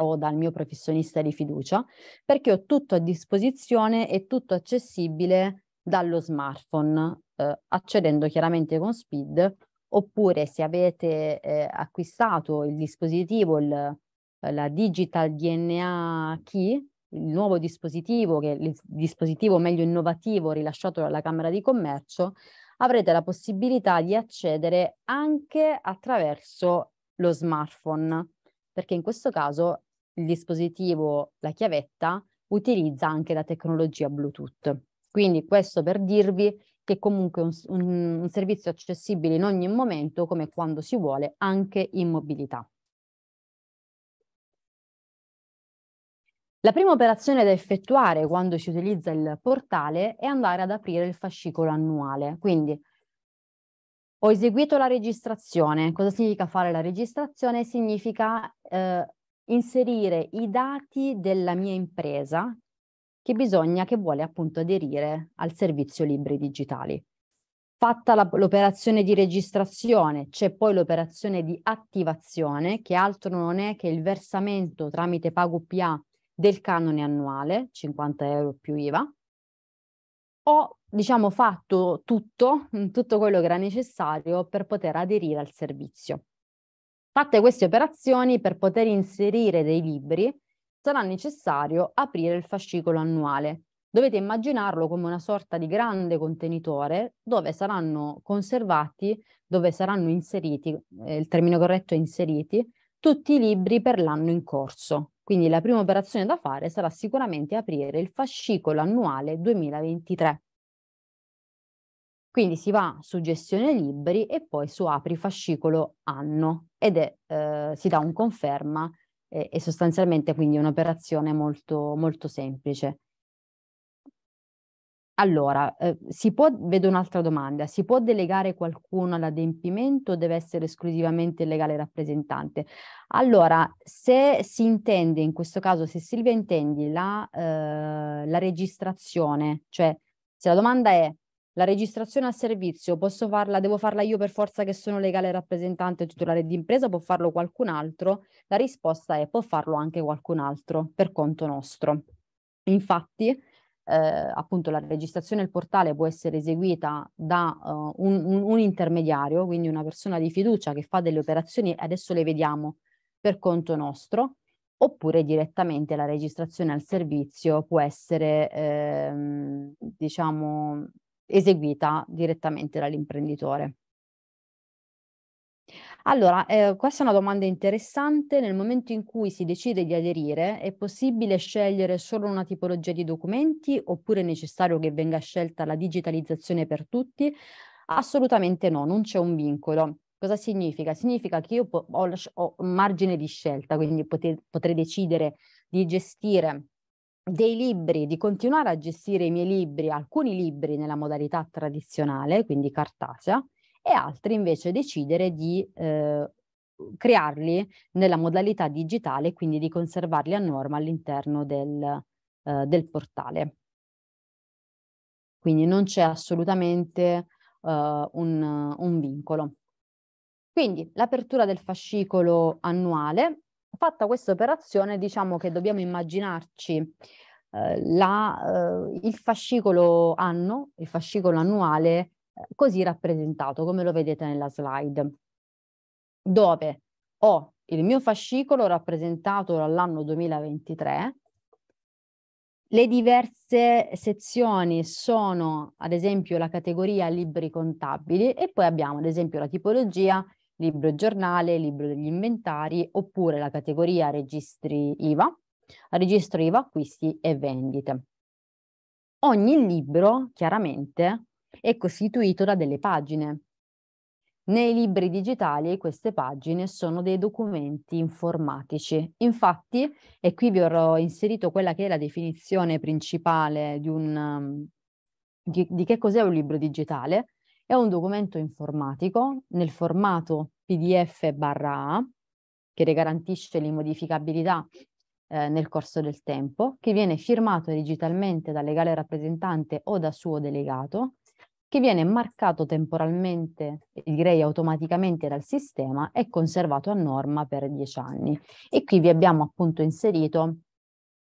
o dal mio professionista di fiducia, perché ho tutto a disposizione e tutto accessibile dallo smartphone eh, accedendo chiaramente con SPID, oppure se avete eh, acquistato il dispositivo, il, eh, la Digital DNA Key, il nuovo dispositivo, che è il dispositivo meglio innovativo rilasciato dalla Camera di Commercio, avrete la possibilità di accedere anche attraverso lo smartphone, perché in questo caso il dispositivo, la chiavetta, utilizza anche la tecnologia Bluetooth. Quindi questo per dirvi che comunque un, un, un servizio accessibile in ogni momento, come quando si vuole, anche in mobilità. La prima operazione da effettuare quando si utilizza il portale è andare ad aprire il fascicolo annuale. Quindi ho eseguito la registrazione. Cosa significa fare la registrazione? Significa eh, inserire i dati della mia impresa che bisogna, che vuole appunto aderire al servizio libri digitali. Fatta la, l'operazione di registrazione, c'è poi l'operazione di attivazione, che altro non è che il versamento tramite pago PA del canone annuale, 50 euro più IVA. Ho diciamo fatto tutto, [LAUGHS] tutto quello che era necessario per poter aderire al servizio. Fatte queste operazioni per poter inserire dei libri, sarà necessario aprire il fascicolo annuale. Dovete immaginarlo come una sorta di grande contenitore dove saranno conservati, dove saranno inseriti, eh, il termine corretto è inseriti, tutti i libri per l'anno in corso. Quindi la prima operazione da fare sarà sicuramente aprire il fascicolo annuale 2023. Quindi si va su gestione libri e poi su apri fascicolo anno ed è, eh, si dà un conferma e, e sostanzialmente quindi è un'operazione molto, molto semplice. Allora, eh, si può, vedo un'altra domanda, si può delegare qualcuno all'adempimento o deve essere esclusivamente il legale rappresentante? Allora, se si intende, in questo caso, se Silvia intendi la, eh, la registrazione, cioè se la domanda è la registrazione al servizio posso farla, devo farla io per forza che sono legale rappresentante o titolare di impresa, può farlo qualcun altro? La risposta è può farlo anche qualcun altro per conto nostro. Infatti, eh, appunto la registrazione al portale può essere eseguita da uh, un, un, un, intermediario, quindi una persona di fiducia che fa delle operazioni, adesso le vediamo per conto nostro, oppure direttamente la registrazione al servizio può essere, ehm, diciamo, eseguita direttamente dall'imprenditore. Allora, eh, questa è una domanda interessante. Nel momento in cui si decide di aderire, è possibile scegliere solo una tipologia di documenti oppure è necessario che venga scelta la digitalizzazione per tutti? Assolutamente no, non c'è un vincolo. Cosa significa? Significa che io ho, ho margine di scelta, quindi poter, potrei decidere di gestire dei libri, di continuare a gestire i miei libri, alcuni libri nella modalità tradizionale, quindi cartacea, e altri invece decidere di eh, crearli nella modalità digitale, quindi di conservarli a norma all'interno del, eh, del portale. Quindi non c'è assolutamente eh, un, un vincolo. Quindi l'apertura del fascicolo annuale fatta questa operazione diciamo che dobbiamo immaginarci eh, la, eh, il fascicolo anno, il fascicolo annuale eh, così rappresentato come lo vedete nella slide, dove ho il mio fascicolo rappresentato dall'anno 2023, le diverse sezioni sono ad esempio la categoria libri contabili e poi abbiamo ad esempio la tipologia libro giornale, libro degli inventari, oppure la categoria registri IVA, registro IVA, acquisti e vendite. Ogni libro, chiaramente, è costituito da delle pagine. Nei libri digitali queste pagine sono dei documenti informatici. Infatti, e qui vi ho inserito quella che è la definizione principale di, un, di, di che cos'è un libro digitale, è un documento informatico nel formato PDF barra A, che le garantisce l'immodificabilità eh, nel corso del tempo, che viene firmato digitalmente dal legale rappresentante o da suo delegato, che viene marcato temporalmente, direi automaticamente dal sistema e conservato a norma per dieci anni. E qui vi abbiamo appunto inserito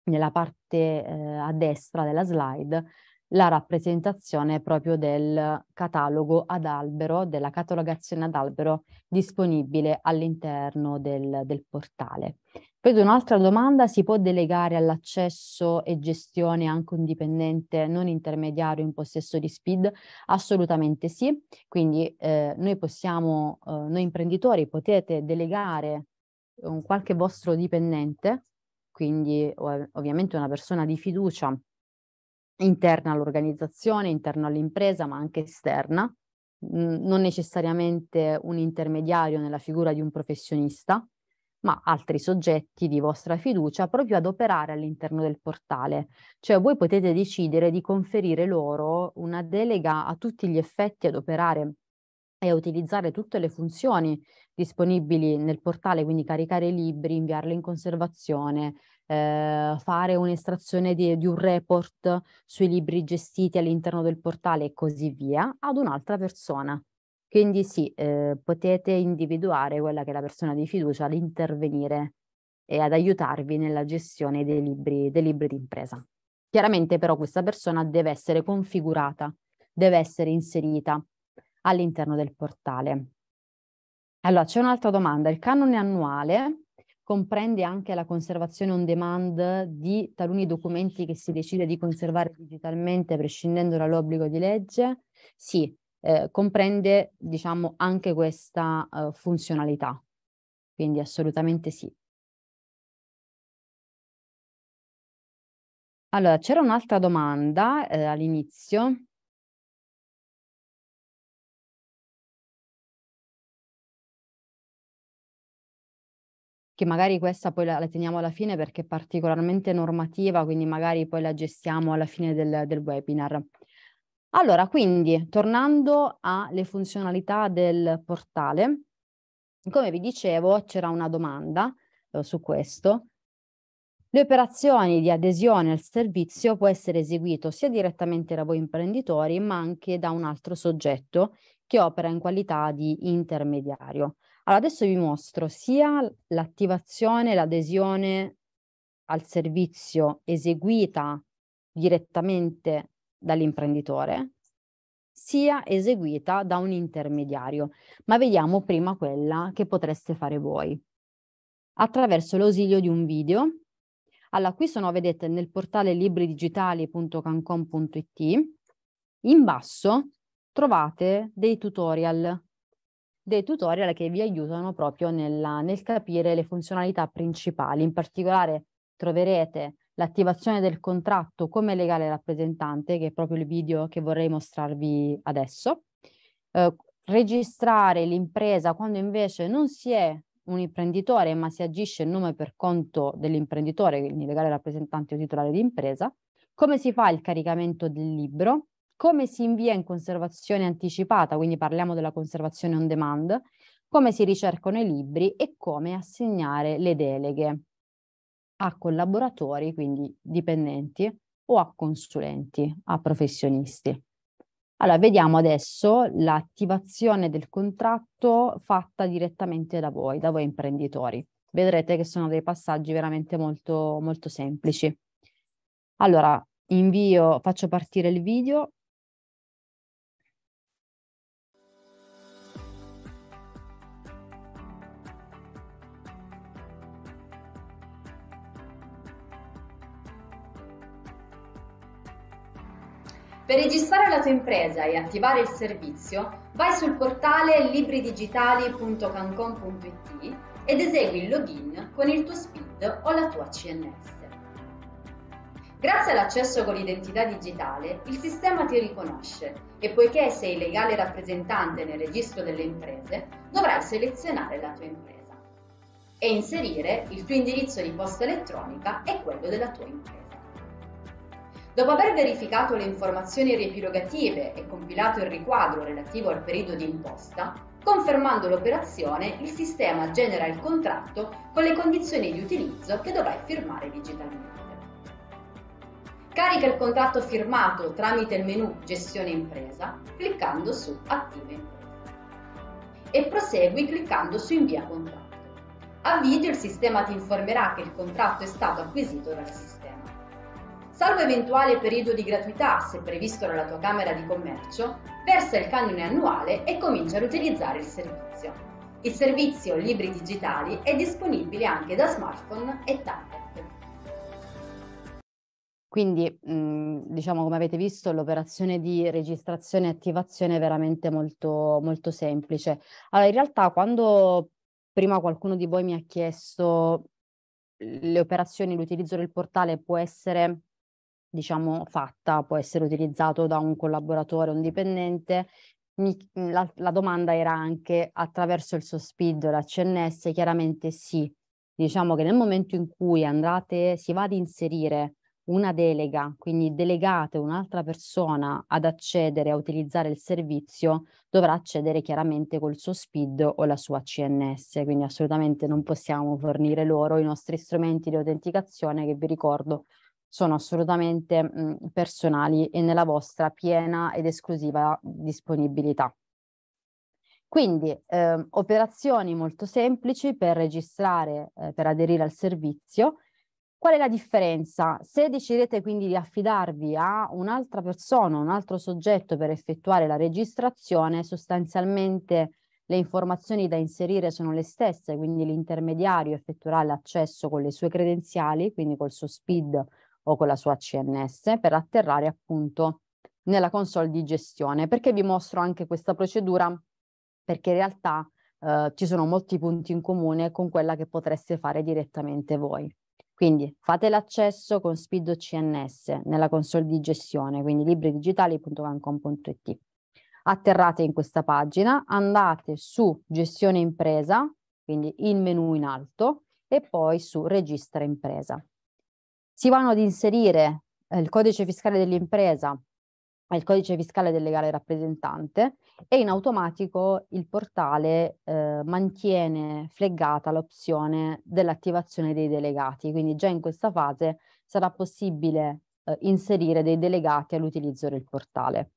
nella parte eh, a destra della slide la rappresentazione proprio del catalogo ad albero, della catalogazione ad albero disponibile all'interno del, del portale. Vedo un'altra domanda, si può delegare all'accesso e gestione anche un dipendente non intermediario in possesso di SPID? Assolutamente sì, quindi eh, noi possiamo, eh, noi imprenditori potete delegare un qualche vostro dipendente, quindi ov ovviamente una persona di fiducia interna all'organizzazione, interna all'impresa, ma anche esterna, non necessariamente un intermediario nella figura di un professionista, ma altri soggetti di vostra fiducia proprio ad operare all'interno del portale. Cioè voi potete decidere di conferire loro una delega a tutti gli effetti ad operare e a utilizzare tutte le funzioni disponibili nel portale, quindi caricare libri, inviarli in conservazione, eh, fare un'estrazione di, di un report sui libri gestiti all'interno del portale e così via, ad un'altra persona. Quindi sì, eh, potete individuare quella che è la persona di fiducia ad intervenire e ad aiutarvi nella gestione dei libri, dei libri d'impresa. Chiaramente però questa persona deve essere configurata, deve essere inserita all'interno del portale. Allora, c'è un'altra domanda. Il canone annuale comprende anche la conservazione on demand di taluni documenti che si decide di conservare digitalmente prescindendo dall'obbligo di legge? Sì, eh, comprende diciamo anche questa eh, funzionalità, quindi assolutamente sì. Allora, c'era un'altra domanda eh, all'inizio che magari questa poi la, la, teniamo alla fine perché è particolarmente normativa, quindi magari poi la gestiamo alla fine del, del webinar. Allora, quindi, tornando alle funzionalità del portale, come vi dicevo, c'era una domanda eh, su questo. Le operazioni di adesione al servizio può essere eseguito sia direttamente da voi imprenditori, ma anche da un altro soggetto che opera in qualità di intermediario. Allora, adesso vi mostro sia l'attivazione, l'adesione al servizio eseguita direttamente dall'imprenditore, sia eseguita da un intermediario, ma vediamo prima quella che potreste fare voi attraverso l'ausilio di un video. Allora, qui sono, vedete, nel portale libridigitali.cancom.it, in basso trovate dei tutorial dei tutorial che vi aiutano proprio nella, nel capire le funzionalità principali. In particolare troverete l'attivazione del contratto come legale rappresentante, che è proprio il video che vorrei mostrarvi adesso, eh, registrare l'impresa quando invece non si è un imprenditore ma si agisce in nome per conto dell'imprenditore, quindi legale rappresentante o titolare di impresa, come si fa il caricamento del libro, come si invia in conservazione anticipata, quindi parliamo della conservazione on demand, come si ricercano i libri e come assegnare le deleghe a collaboratori, quindi dipendenti, o a consulenti, a professionisti. Allora, vediamo adesso l'attivazione del contratto fatta direttamente da voi, da voi imprenditori. Vedrete che sono dei passaggi veramente molto, molto semplici. Allora, invio, faccio partire il video Per registrare la tua impresa e attivare il servizio, vai sul portale libridigitali.cancon.it ed esegui il login con il tuo SPID o la tua CNS. Grazie all'accesso con l'identità digitale, il sistema ti riconosce e poiché sei legale rappresentante nel registro delle imprese, dovrai selezionare la tua impresa e inserire il tuo indirizzo di posta elettronica e quello della tua impresa. Dopo aver verificato le informazioni riepilogative e compilato il riquadro relativo al periodo di imposta, confermando l'operazione, il sistema genera il contratto con le condizioni di utilizzo che dovrai firmare digitalmente. Carica il contratto firmato tramite il menu Gestione impresa cliccando su Attiva impresa e prosegui cliccando su Invia contratto. A video il sistema ti informerà che il contratto è stato acquisito dal sistema salvo eventuale periodo di gratuità, se previsto dalla tua Camera di Commercio, versa il canone annuale e comincia ad utilizzare il servizio. Il servizio Libri Digitali è disponibile anche da smartphone e tablet. Quindi, mm, diciamo, come avete visto, l'operazione di registrazione e attivazione è veramente molto, molto semplice. Allora, in realtà, quando prima qualcuno di voi mi ha chiesto le operazioni, l'utilizzo del portale può essere diciamo, fatta, può essere utilizzato da un collaboratore, un dipendente. Mi, mhmm, la, la, domanda era anche attraverso il suo o la CNS, chiaramente sì. Diciamo che nel momento in cui andate, si va ad inserire una delega, quindi delegate un'altra persona ad accedere, a utilizzare il servizio, dovrà accedere chiaramente col suo SPID o la sua CNS, quindi assolutamente non possiamo fornire loro i nostri strumenti di autenticazione che vi ricordo sono assolutamente mh, mhmm, personali e nella vostra piena ed esclusiva disponibilità. Quindi eh, operazioni molto semplici per registrare, eh, per aderire al servizio. Qual è la differenza? Se decidete quindi di affidarvi a un'altra persona, un altro soggetto per effettuare la registrazione, sostanzialmente le informazioni da inserire sono le stesse, quindi l'intermediario effettuerà l'accesso con le sue credenziali, quindi col suo SPID o con la sua CNS per atterrare appunto nella console di gestione. Perché vi mostro anche questa procedura? Perché in realtà eh, ci sono molti punti in comune con quella che potreste fare direttamente voi. Quindi fate l'accesso con Speedo CNS nella console di gestione, quindi libridigitali.cancom.it. Atterrate in questa pagina, andate su gestione impresa, quindi il menu in alto, e poi su registra impresa si vanno ad inserire eh, il codice fiscale dell'impresa e il codice fiscale del legale rappresentante e in automatico il portale eh, mantiene fleggata l'opzione dell'attivazione dei delegati, quindi già in questa fase sarà possibile eh, inserire dei delegati all'utilizzo del portale.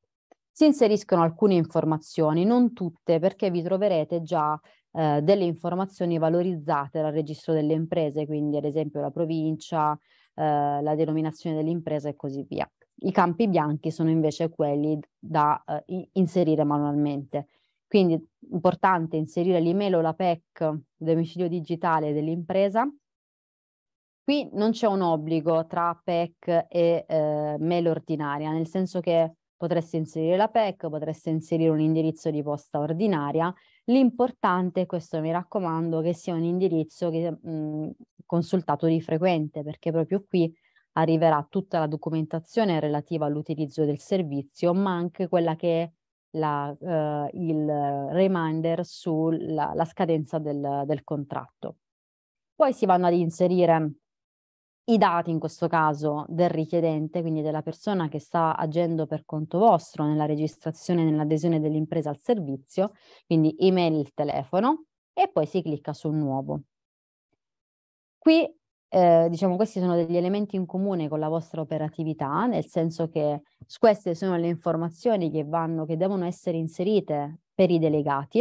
Si inseriscono alcune informazioni, non tutte, perché vi troverete già eh, delle informazioni valorizzate dal registro delle imprese, quindi ad esempio la provincia, eh, la denominazione dell'impresa e così via. I campi bianchi sono invece quelli da eh, inserire manualmente. Quindi è importante inserire l'email o la PEC domicilio digitale dell'impresa. Qui non c'è un obbligo tra PEC e eh, mail ordinaria, nel senso che potreste inserire la PEC, potreste inserire un indirizzo di posta ordinaria. L'importante, questo mi raccomando, che sia un indirizzo che mh, mm, consultato di frequente perché proprio qui arriverà tutta la documentazione relativa all'utilizzo del servizio, ma anche quella che è la, eh, il reminder sulla scadenza del, del contratto. Poi si vanno ad inserire i dati in questo caso del richiedente, quindi della persona che sta agendo per conto vostro nella registrazione e nell'adesione dell'impresa al servizio, quindi email, telefono e poi si clicca su nuovo. Qui, eh, diciamo, questi sono degli elementi in comune con la vostra operatività, nel senso che queste sono le informazioni che, vanno, che devono essere inserite per i delegati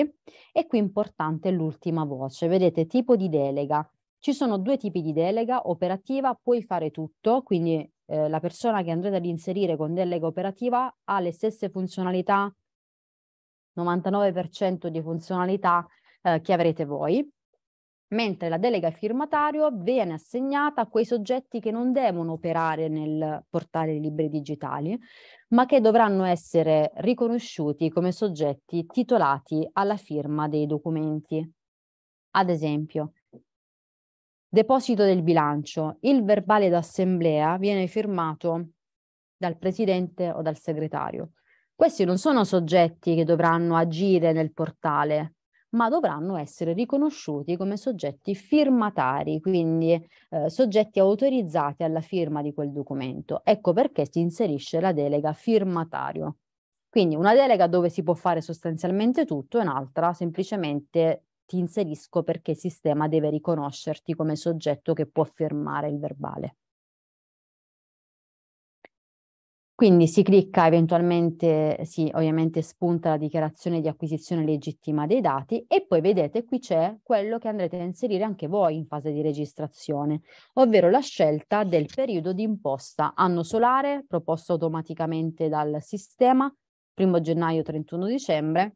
e qui importante l'ultima voce, vedete tipo di delega. Ci sono due tipi di delega, operativa puoi fare tutto, quindi eh, la persona che andrete ad inserire con delega operativa ha le stesse funzionalità, 99% di funzionalità eh, che avrete voi, mentre la delega al firmatario viene assegnata a quei soggetti che non devono operare nel portale libri digitali, ma che dovranno essere riconosciuti come soggetti titolati alla firma dei documenti. Ad esempio, deposito del bilancio. Il verbale d'assemblea viene firmato dal presidente o dal segretario. Questi non sono soggetti che dovranno agire nel portale, ma dovranno essere riconosciuti come soggetti firmatari, quindi eh, soggetti autorizzati alla firma di quel documento. Ecco perché si inserisce la delega firmatario. Quindi una delega dove si può fare sostanzialmente tutto e un'altra semplicemente ti inserisco perché il sistema deve riconoscerti come soggetto che può firmare il verbale. Quindi si clicca eventualmente, sì, ovviamente spunta la dichiarazione di acquisizione legittima dei dati e poi vedete qui c'è quello che andrete a inserire anche voi in fase di registrazione, ovvero la scelta del periodo di imposta anno solare proposto automaticamente dal sistema, 1 gennaio-31 dicembre,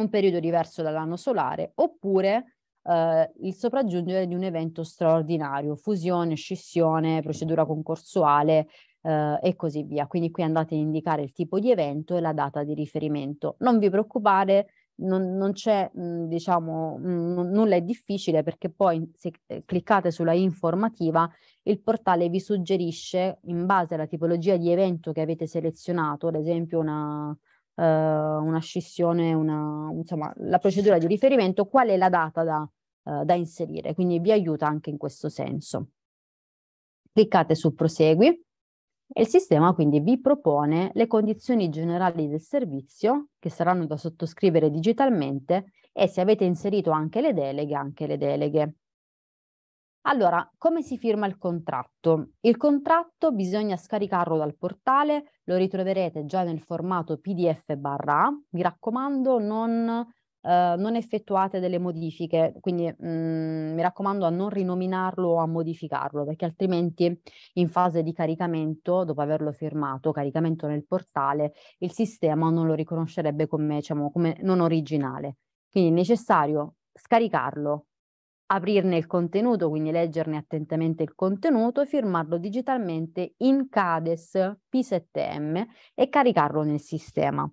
un periodo diverso dall'anno solare, oppure eh, il sopraggiungere di un evento straordinario, fusione, scissione, procedura concorsuale, eh, e così via. Quindi qui andate a indicare il tipo di evento e la data di riferimento. Non vi preoccupate, non, non c'è, mhmm, diciamo, mhmm, n- nulla è difficile perché poi se eh, cliccate sulla informativa il portale vi suggerisce in base alla tipologia di evento che avete selezionato, ad esempio una, uhm, una scissione, una, insomma, la procedura di riferimento, qual è la data da, eh, da inserire. Quindi vi aiuta anche in questo senso. Cliccate su prosegui il sistema quindi vi propone le condizioni generali del servizio che saranno da sottoscrivere digitalmente e se avete inserito anche le deleghe, anche le deleghe. Allora, come si firma il contratto? Il contratto bisogna scaricarlo dal portale, lo ritroverete già nel formato PDF barra A. Mi raccomando, non eh, non effettuate delle modifiche, quindi mh, mm, mi raccomando a non rinominarlo o a modificarlo, perché altrimenti in fase di caricamento, dopo averlo firmato, caricamento nel portale, il sistema non lo riconoscerebbe come, diciamo, come non originale. Quindi è necessario scaricarlo, aprirne il contenuto, quindi leggerne attentamente il contenuto, firmarlo digitalmente in CADES P7M e caricarlo nel sistema.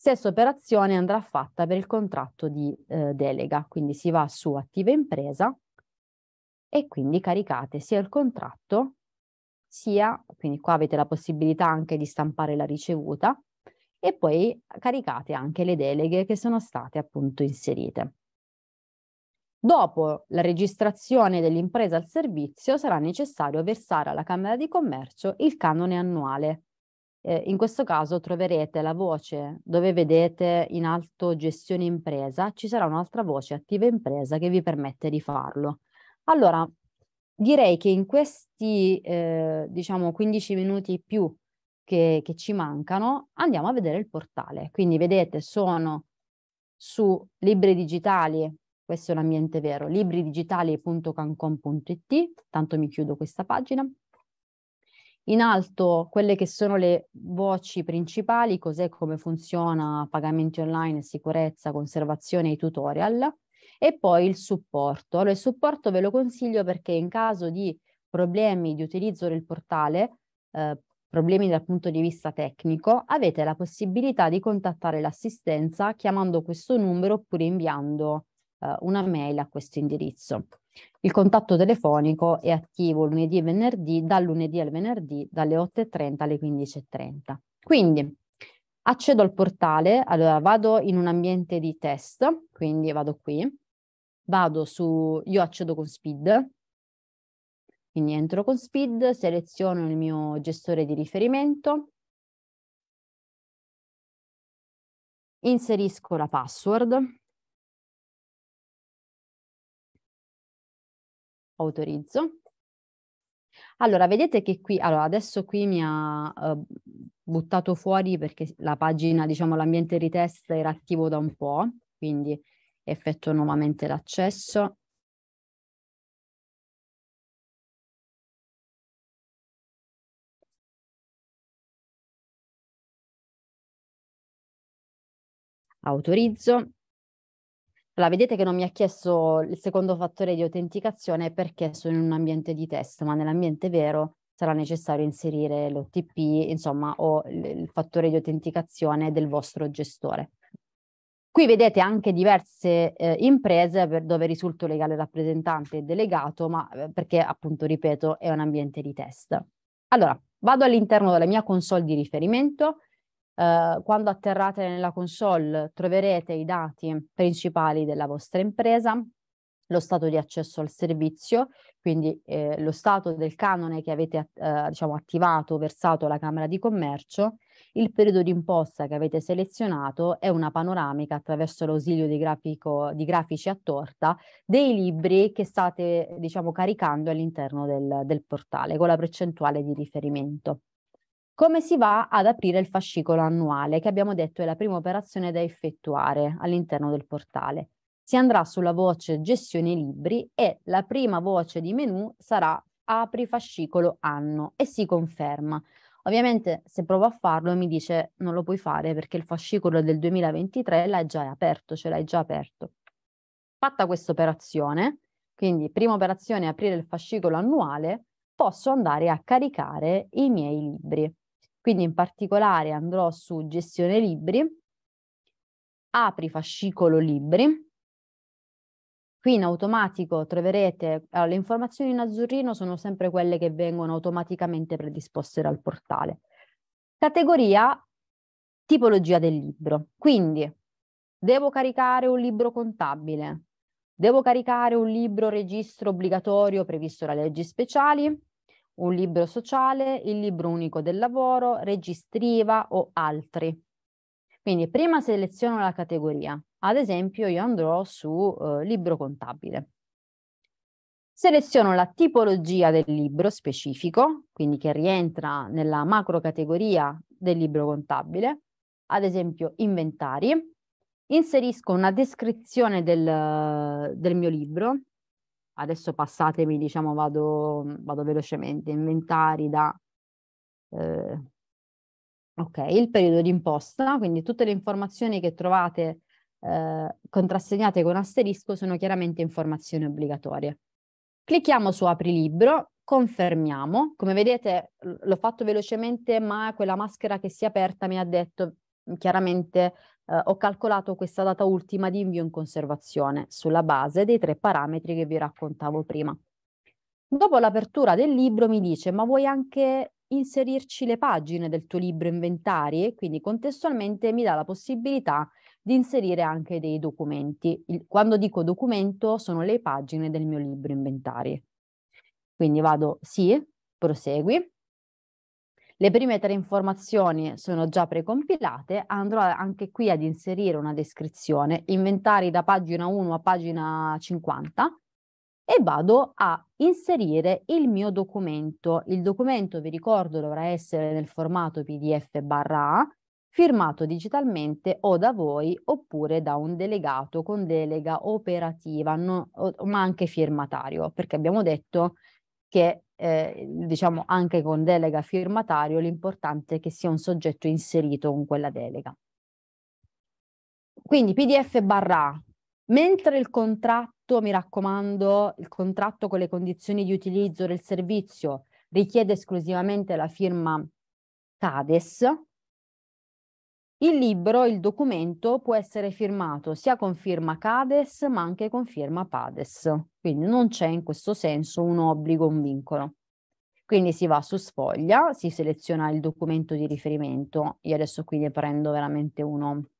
Stessa operazione andrà fatta per il contratto di eh, delega, quindi si va su attiva impresa e quindi caricate sia il contratto sia, quindi qua avete la possibilità anche di stampare la ricevuta e poi caricate anche le deleghe che sono state appunto inserite. Dopo la registrazione dell'impresa al servizio sarà necessario versare alla Camera di Commercio il canone annuale eh, in questo caso troverete la voce dove vedete in alto gestione impresa, ci sarà un'altra voce attiva impresa che vi permette di farlo. Allora, direi che in questi eh, diciamo 15 minuti più che, che, ci mancano andiamo a vedere il portale. Quindi vedete sono su libri digitali, questo è un ambiente vero, libridigitali.cancom.it, tanto mi chiudo questa pagina, in alto quelle che sono le voci principali, cos'è, come funziona pagamenti online, sicurezza, conservazione e tutorial, e poi il supporto. Allora, il supporto ve lo consiglio perché in caso di problemi di utilizzo del portale, eh, problemi dal punto di vista tecnico, avete la possibilità di contattare l'assistenza chiamando questo numero oppure inviando eh, una mail a questo indirizzo. Il contatto telefonico è attivo lunedì e venerdì, dal lunedì al venerdì, dalle 8.30 alle 15.30. Quindi accedo al portale, allora vado in un ambiente di test, quindi vado qui, vado su, io accedo con Speed, quindi entro con Speed, seleziono il mio gestore di riferimento, inserisco la password, autorizzo. Allora, vedete che qui, allora adesso qui mi ha eh, buttato fuori perché la pagina, diciamo l'ambiente retest era attivo da un po', quindi effetto nuovamente l'accesso. Autorizzo. Allora, vedete che non mi ha chiesto il secondo fattore di autenticazione perché sono in un ambiente di test, ma nell'ambiente vero sarà necessario inserire l'OTP, insomma, o il fattore di autenticazione del vostro gestore. Qui vedete anche diverse eh, imprese per dove risulto legale rappresentante e delegato, ma eh, perché appunto, ripeto, è un ambiente di test. Allora, vado all'interno della mia console di riferimento, eh, quando atterrate nella console troverete i dati principali della vostra impresa, lo stato di accesso al servizio, quindi eh, lo stato del canone che avete eh, diciamo, attivato versato alla Camera di Commercio, il periodo di imposta che avete selezionato e una panoramica attraverso l'ausilio di, grafico, di grafici a torta dei libri che state diciamo, caricando all'interno del, del portale con la percentuale di riferimento. Come si va ad aprire il fascicolo annuale, che abbiamo detto è la prima operazione da effettuare all'interno del portale? Si andrà sulla voce Gestione libri e la prima voce di menu sarà Apri fascicolo anno e si conferma. Ovviamente se provo a farlo mi dice non lo puoi fare perché il fascicolo del 2023 l'hai già aperto, ce l'hai già aperto. Fatta questa operazione, quindi prima operazione aprire il fascicolo annuale, posso andare a caricare i miei libri. Quindi in particolare andrò su gestione libri, apri fascicolo libri, Qui in automatico troverete, allora, le informazioni in azzurrino sono sempre quelle che vengono automaticamente predisposte dal portale. Categoria, tipologia del libro. Quindi devo caricare un libro contabile, devo caricare un libro registro obbligatorio previsto dalle leggi speciali, un libro sociale, il libro unico del lavoro, registriva o altri. Quindi prima seleziono la categoria. Ad esempio io andrò su eh, libro contabile. Seleziono la tipologia del libro specifico, quindi che rientra nella macro categoria del libro contabile, ad esempio inventari. Inserisco una descrizione del, del mio libro, adesso passatemi, diciamo, vado, vado velocemente, inventari da... Eh, ok, il periodo di imposta, quindi tutte le informazioni che trovate eh, contrassegnate con asterisco sono chiaramente informazioni obbligatorie. Clicchiamo su apri libro, confermiamo, come vedete l'ho fatto velocemente ma quella maschera che si è aperta mi ha detto chiaramente eh, ho calcolato questa data ultima di invio in conservazione sulla base dei tre parametri che vi raccontavo prima. Dopo l'apertura del libro mi dice ma vuoi anche inserirci le pagine del tuo libro inventari? Quindi contestualmente mi dà la possibilità di inserire anche dei documenti. Il, quando dico documento sono le pagine del mio libro inventari. Quindi vado sì, prosegui, le prime tre informazioni sono già precompilate, andrò anche qui ad inserire una descrizione, inventari da pagina 1 a pagina 50 e vado a inserire il mio documento. Il documento, vi ricordo, dovrà essere nel formato PDF barra A, firmato digitalmente o da voi oppure da un delegato con delega operativa, no, ma anche firmatario, perché abbiamo detto che eh, diciamo anche con delega firmatario l'importante è che sia un soggetto inserito con quella delega. Quindi PDF barra Mentre il contratto, mi raccomando, il contratto con le condizioni di utilizzo del servizio richiede esclusivamente la firma CADES, il libro, il documento, può essere firmato sia con firma CADES ma anche con firma PADES, quindi non c'è in questo senso un obbligo, un vincolo. Quindi si va su sfoglia, si seleziona il documento di riferimento, io adesso qui ne prendo veramente uno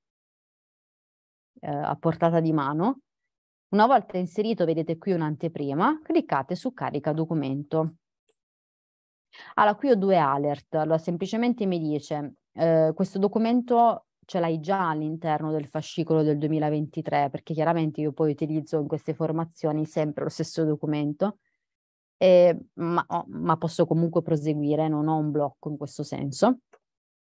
eh, a portata di mano. Una volta inserito vedete qui un'anteprima, cliccate su carica documento. Allora qui ho due alert, allora semplicemente mi dice eh, questo documento ce l'hai già all'interno del fascicolo del 2023, perché chiaramente io poi utilizzo in queste formazioni sempre lo stesso documento, eh, ma, oh, ma, posso comunque proseguire, non ho un blocco in questo senso.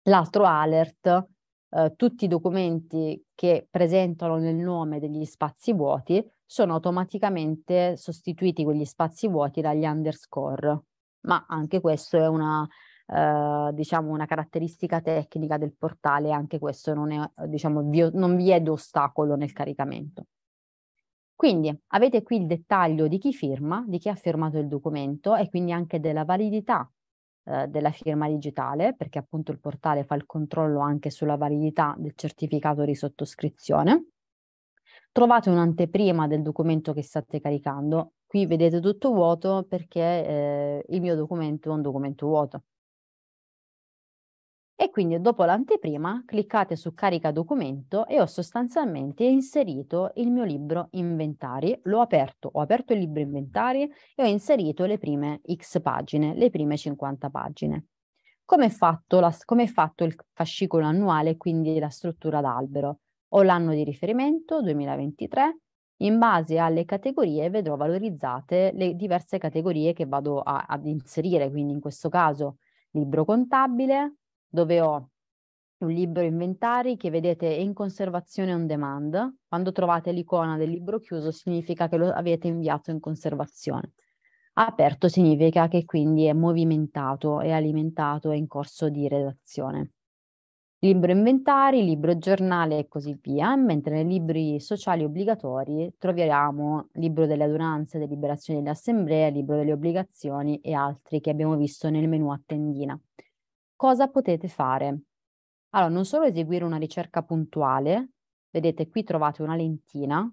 L'altro alert, eh, tutti i documenti che presentano nel nome degli spazi vuoti sono automaticamente sostituiti quegli spazi vuoti dagli underscore, ma anche questo è una eh, diciamo una caratteristica tecnica del portale, anche questo non, è, eh, diciamo, vi, non vi è d'ostacolo nel caricamento. Quindi avete qui il dettaglio di chi firma, di chi ha firmato il documento e quindi anche della validità eh, della firma digitale, perché appunto il portale fa il controllo anche sulla validità del certificato di sottoscrizione. Trovate un'anteprima del documento che state caricando. Qui vedete tutto vuoto perché eh, il mio documento è un documento vuoto e quindi dopo l'anteprima cliccate su carica documento e ho sostanzialmente inserito il mio libro inventari, l'ho aperto, ho aperto il libro inventari e ho inserito le prime x pagine, le prime 50 pagine. Come è fatto, fatto il fascicolo annuale, quindi la struttura d'albero? Ho l'anno di riferimento, 2023, in base alle categorie vedrò valorizzate le diverse categorie che vado a, ad inserire, quindi in questo caso libro contabile, dove ho un libro inventari che vedete in conservazione on demand. Quando trovate l'icona del libro chiuso significa che lo avete inviato in conservazione. Aperto significa che quindi è movimentato, è alimentato, è in corso di redazione. Libro inventari, libro giornale e così via, mentre nei libri sociali obbligatori troviamo libro delle adunanze, deliberazioni dell'assemblea, libro delle obbligazioni e altri che abbiamo visto nel menu a tendina cosa potete fare? Allora, non solo eseguire una ricerca puntuale, vedete qui trovate una lentina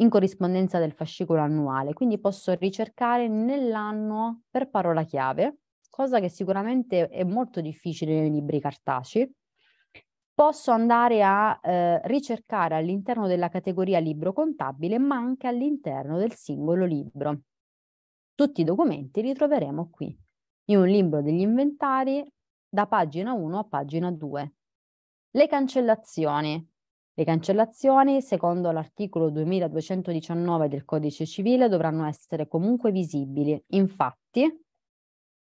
in corrispondenza del fascicolo annuale, quindi posso ricercare nell'anno per parola chiave, cosa che sicuramente è molto difficile nei libri cartacei. Posso andare a eh, ricercare all'interno della categoria libro contabile, ma anche all'interno del singolo libro. Tutti i documenti li troveremo qui in un libro degli inventari da pagina 1 a pagina 2. Le cancellazioni. Le cancellazioni, secondo l'articolo 2219 del Codice Civile, dovranno essere comunque visibili. Infatti,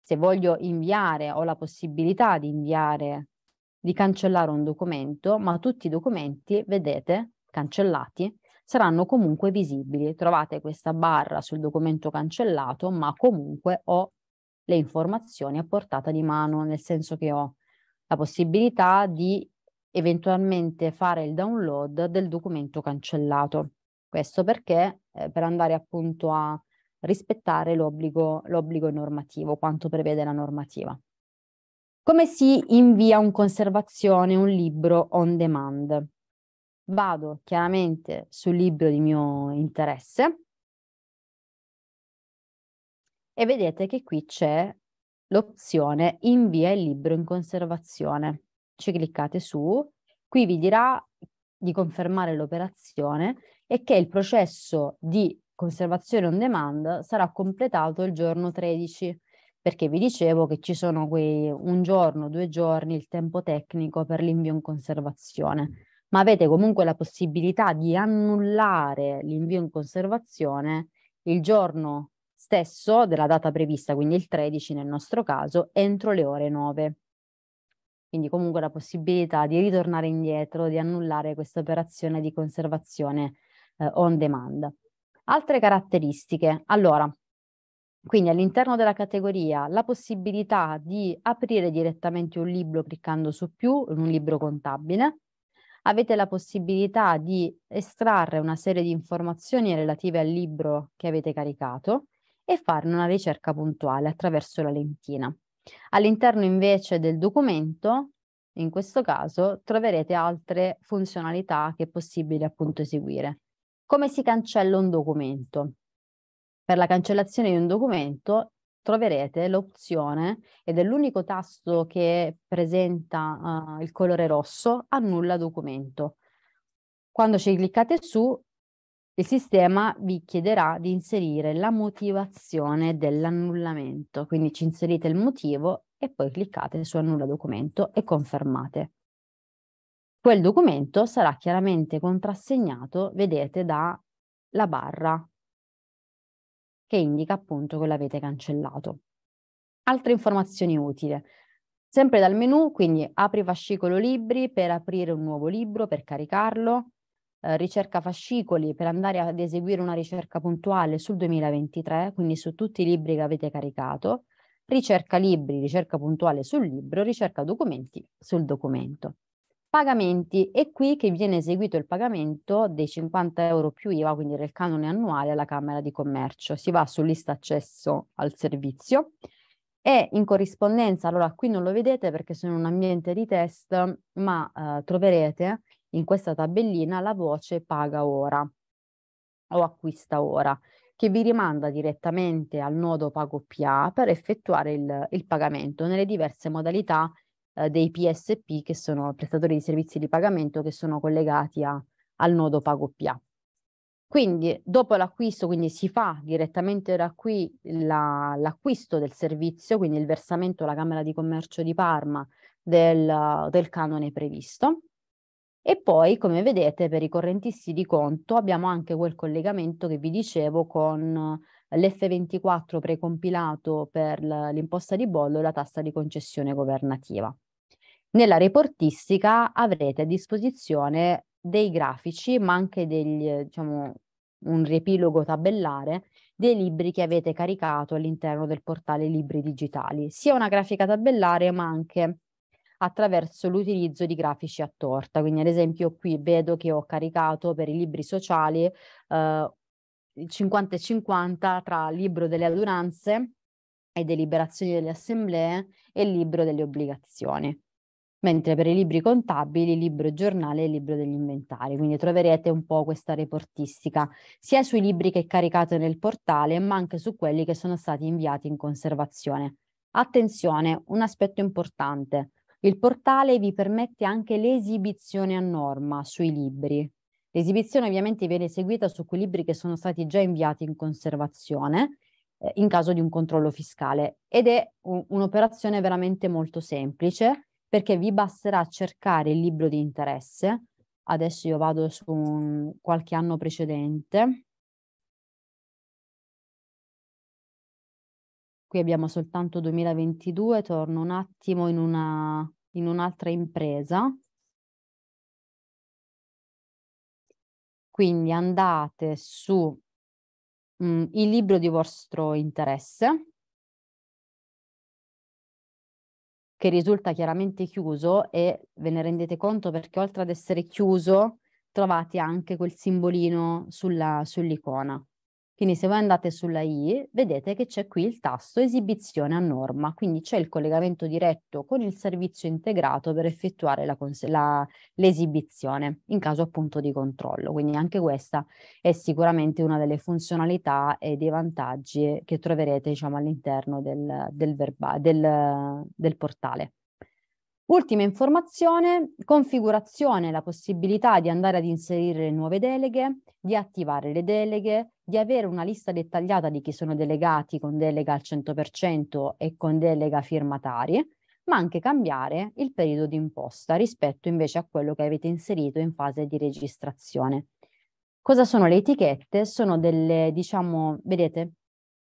se voglio inviare, ho la possibilità di inviare, di cancellare un documento, ma tutti i documenti, vedete, cancellati, saranno comunque visibili. Trovate questa barra sul documento cancellato, ma comunque ho le informazioni a portata di mano, nel senso che ho la possibilità di eventualmente fare il download del documento cancellato. Questo perché eh, per andare appunto a rispettare l'obbligo, l'obbligo normativo, quanto prevede la normativa. Come si invia in conservazione un libro on demand? Vado chiaramente sul libro di mio interesse, e vedete che qui c'è l'opzione invia il libro in conservazione. Ci cliccate su, qui vi dirà di confermare l'operazione e che il processo di conservazione on demand sarà completato il giorno 13, perché vi dicevo che ci sono quei un giorno, due giorni, il tempo tecnico per l'invio in conservazione, ma avete comunque la possibilità di annullare l'invio in conservazione il giorno stesso della data prevista, quindi il 13 nel nostro caso, entro le ore 9. Quindi comunque la possibilità di ritornare indietro, di annullare questa operazione di conservazione eh, on demand. Altre caratteristiche. Allora, quindi all'interno della categoria la possibilità di aprire direttamente un libro cliccando su più, un libro contabile. Avete la possibilità di estrarre una serie di informazioni relative al libro che avete caricato e farne una ricerca puntuale attraverso la lentina. All'interno invece del documento, in questo caso, troverete altre funzionalità che è possibile appunto eseguire. Come si cancella un documento? Per la cancellazione di un documento troverete l'opzione, ed è l'unico tasto che presenta uh, il colore rosso, annulla documento. Quando ci cliccate su il sistema vi chiederà di inserire la motivazione dell'annullamento, quindi ci inserite il motivo e poi cliccate su annulla documento e confermate. Quel documento sarà chiaramente contrassegnato, vedete, dalla barra che indica appunto che l'avete cancellato. Altre informazioni utili. Sempre dal menu, quindi apri fascicolo libri per aprire un nuovo libro, per caricarlo, eh, ricerca fascicoli per andare ad eseguire una ricerca puntuale sul 2023, quindi su tutti i libri che avete caricato, ricerca libri, ricerca puntuale sul libro, ricerca documenti sul documento. Pagamenti, è qui che viene eseguito il pagamento dei 50 euro più IVA, quindi del canone annuale alla Camera di Commercio. Si va su lista accesso al servizio e in corrispondenza, allora qui non lo vedete perché sono in un ambiente di test, ma eh, troverete in questa tabellina la voce paga ora o acquista ora, che vi rimanda direttamente al nodo Pago PA per effettuare il, il pagamento nelle diverse modalità eh, dei PSP, che sono prestatori di servizi di pagamento, che sono collegati a, al nodo Pago PA. Quindi dopo l'acquisto, quindi si fa direttamente da qui l'acquisto del servizio, quindi il versamento alla Camera di Commercio di Parma del, del canone previsto e poi, come vedete, per i correntisti di conto abbiamo anche quel collegamento che vi dicevo con eh, l'F24 precompilato per l'imposta di bollo e la tassa di concessione governativa. Nella reportistica avrete a disposizione dei grafici, ma anche degli, diciamo, un riepilogo tabellare dei libri che avete caricato all'interno del portale Libri Digitali, sia una grafica tabellare ma anche attraverso l'utilizzo di grafici a torta. Quindi ad esempio qui vedo che ho caricato per i libri sociali eh, 50 e 50 tra libro delle adunanze e deliberazioni delle assemblee e libro delle obbligazioni mentre per i libri contabili, libro giornale e libro degli inventari. Quindi troverete un po' questa reportistica sia sui libri che caricate nel portale, ma anche su quelli che sono stati inviati in conservazione. Attenzione, un aspetto importante. Il portale vi permette anche l'esibizione a norma sui libri. L'esibizione ovviamente viene eseguita su quei libri che sono stati già inviati in conservazione eh, in caso di un controllo fiscale ed è un, un'operazione veramente molto semplice perché vi basterà cercare il libro di interesse. Adesso io vado su un, qualche anno precedente qui abbiamo soltanto 2022, torno un attimo in, una, in un'altra impresa. Quindi andate su mh, mm, il libro di vostro interesse, che risulta chiaramente chiuso e ve ne rendete conto perché oltre ad essere chiuso trovate anche quel simbolino sulla, sull'icona. Quindi se voi andate sulla i, vedete che c'è qui il tasto esibizione a norma, quindi c'è il collegamento diretto con il servizio integrato per effettuare l'esibizione in caso appunto di controllo. Quindi anche questa è sicuramente una delle funzionalità e dei vantaggi che troverete diciamo, all'interno del, del, del, del portale. Ultima informazione, configurazione, la possibilità di andare ad inserire le nuove deleghe, di attivare le deleghe, di avere una lista dettagliata di chi sono delegati con delega al 100% e con delega firmatari, ma anche cambiare il periodo di imposta rispetto invece a quello che avete inserito in fase di registrazione. Cosa sono le etichette? Sono delle, diciamo, vedete,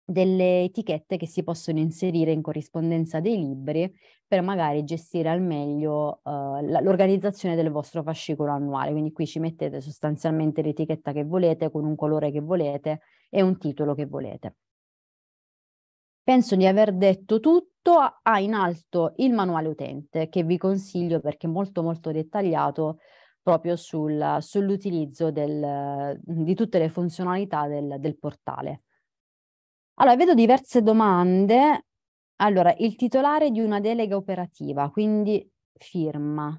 delle etichette che si possono inserire in corrispondenza dei libri per magari gestire al meglio uh, l'organizzazione del vostro fascicolo annuale. Quindi qui ci mettete sostanzialmente l'etichetta che volete, con un colore che volete e un titolo che volete. Penso di aver detto tutto, ha ah, in alto il manuale utente che vi consiglio perché è molto molto dettagliato proprio sul, sull'utilizzo del, di tutte le funzionalità del, del portale. Allora, vedo diverse domande. Allora, il titolare di una delega operativa, quindi firma.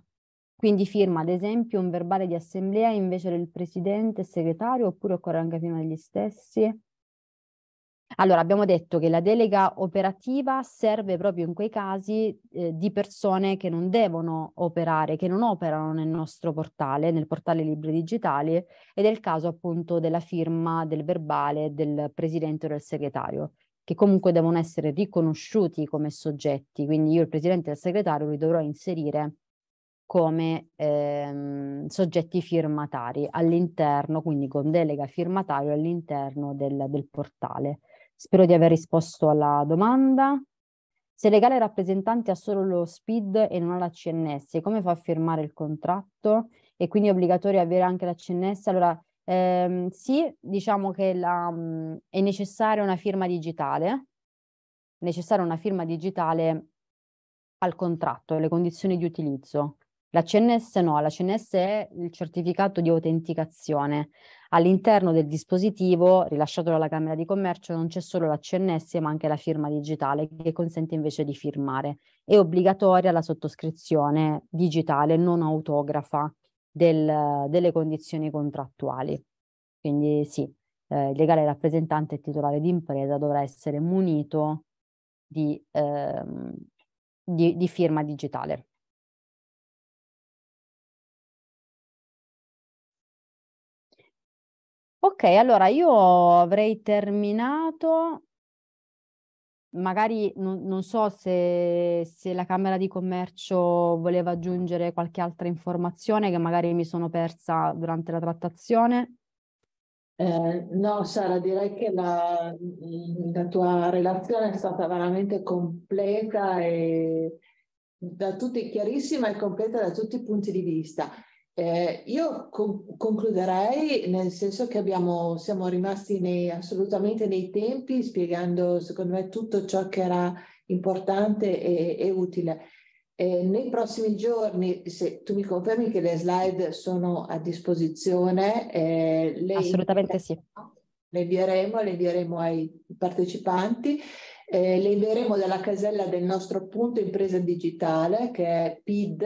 Quindi firma, ad esempio, un verbale di assemblea invece del presidente e segretario, oppure occorre anche firma degli stessi? Allora, abbiamo detto che la delega operativa serve proprio in quei casi eh, di persone che non devono operare, che non operano nel nostro portale, nel portale Libri Digitali, ed è il caso appunto della firma del verbale del presidente o del segretario che comunque devono essere riconosciuti come soggetti, quindi io il presidente e il segretario li dovrò inserire come ehm, soggetti firmatari all'interno, quindi con delega firmatario all'interno del, del portale. Spero di aver risposto alla domanda. Se legale rappresentante ha solo lo SPID e non ha la CNS, come fa a firmare il contratto? E quindi è obbligatorio avere anche la CNS? Allora, ehm, sì, diciamo che la, mh, è necessaria una firma digitale, necessaria una firma digitale al contratto, alle condizioni di utilizzo. La CNS no, la CNS è il certificato di autenticazione. All'interno del dispositivo rilasciato dalla Camera di Commercio non c'è solo la CNS ma anche la firma digitale che consente invece di firmare. È obbligatoria la sottoscrizione digitale non autografa del, delle condizioni contrattuali. Quindi sì, eh, il legale rappresentante e titolare di impresa dovrà essere munito di, eh, di, di firma digitale. Ok, allora io avrei terminato magari non non so se se la Camera di Commercio voleva aggiungere qualche altra informazione che magari mi sono persa durante la trattazione. Eh, no Sara, direi che la la tua relazione è stata veramente completa e da tutti chiarissima e completa da tutti i punti di vista. Eh, io co- concluderei nel senso che abbiamo, siamo rimasti nei, assolutamente nei tempi spiegando secondo me tutto ciò che era importante e, e utile. Eh, nei prossimi giorni, se tu mi confermi che le slide sono a disposizione, eh, le assolutamente invieremo, sì. Le invieremo, le invieremo ai partecipanti eh, le invieremo dalla casella del nostro punto impresa digitale che è pid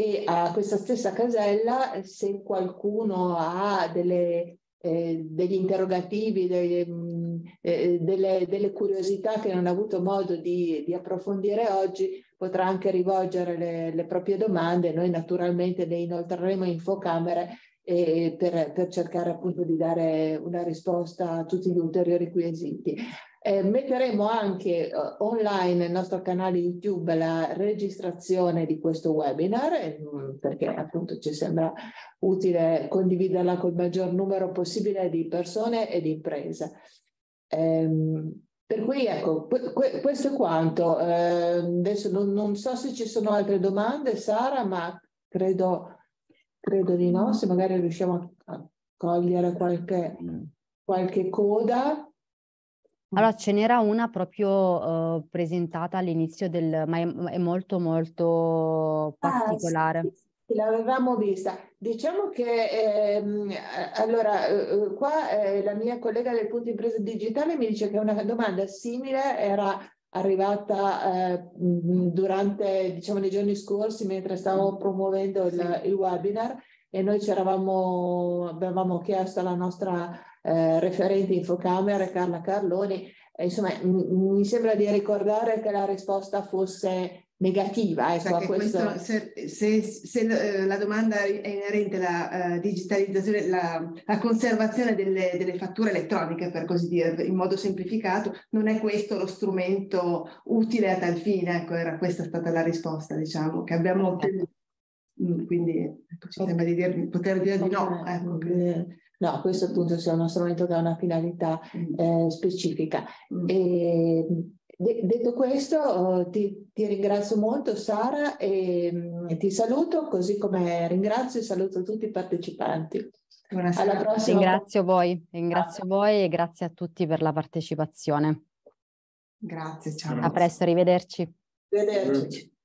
e a questa stessa casella se qualcuno ha delle, eh, degli interrogativi, delle, mm, eh, delle, delle, curiosità che non ha avuto modo di, di approfondire oggi, potrà anche rivolgere le, le proprie domande. Noi naturalmente le inoltreremo in infocamere e per, per, cercare appunto di dare una risposta a tutti gli ulteriori quesiti. Eh, metteremo anche eh, online nel nostro canale YouTube la registrazione di questo webinar eh, perché appunto ci sembra utile condividerla col maggior numero possibile di persone e di imprese. Ehm, per cui ecco, que- questo è quanto. Ehm, adesso non, non so se ci sono altre domande, Sara, ma credo Credo di no, se magari riusciamo a cogliere qualche, mm. qualche coda. Allora ce n'era una proprio uh, presentata all'inizio del, ma è, è molto molto ah, particolare. Ah, sì, sì, l'avevamo vista. Diciamo che ehm, allora eh, eh, qua eh, la mia collega del punto di impresa digitale mi dice che una domanda simile era arrivata eh, mm, durante diciamo, i giorni scorsi mentre stavamo mm. promuovendo il, il webinar e noi ci eravamo avevamo chiesto alla nostra eh, referente infocamera Carla Carloni, e, insomma mi, mi sembra di ricordare che la risposta fosse negativa. Ecco, a questo... questo se, se, se, eh, la domanda è inerente alla uh, eh, digitalizzazione, la, la conservazione delle, delle, fatture elettroniche, per così dire, in modo semplificato, non è questo lo strumento utile a tal fine? Ecco, era questa stata la risposta, diciamo, che abbiamo ottenuto. Mm, quindi ecco, ci sembra di dire, poter dire di no. Ecco. No, a questo punto c'è uno strumento che ha una finalità mm. eh, specifica. Mm. E, ehm, De- detto questo, oh, ti, ti, ringrazio molto Sara e mm, ti saluto, così come ringrazio e saluto tutti i partecipanti. Buonasera. Alla prossima. Ringrazio voi, ringrazio ah. voi e grazie a tutti per la partecipazione. Grazie, ciao. A presto, arrivederci. Arrivederci.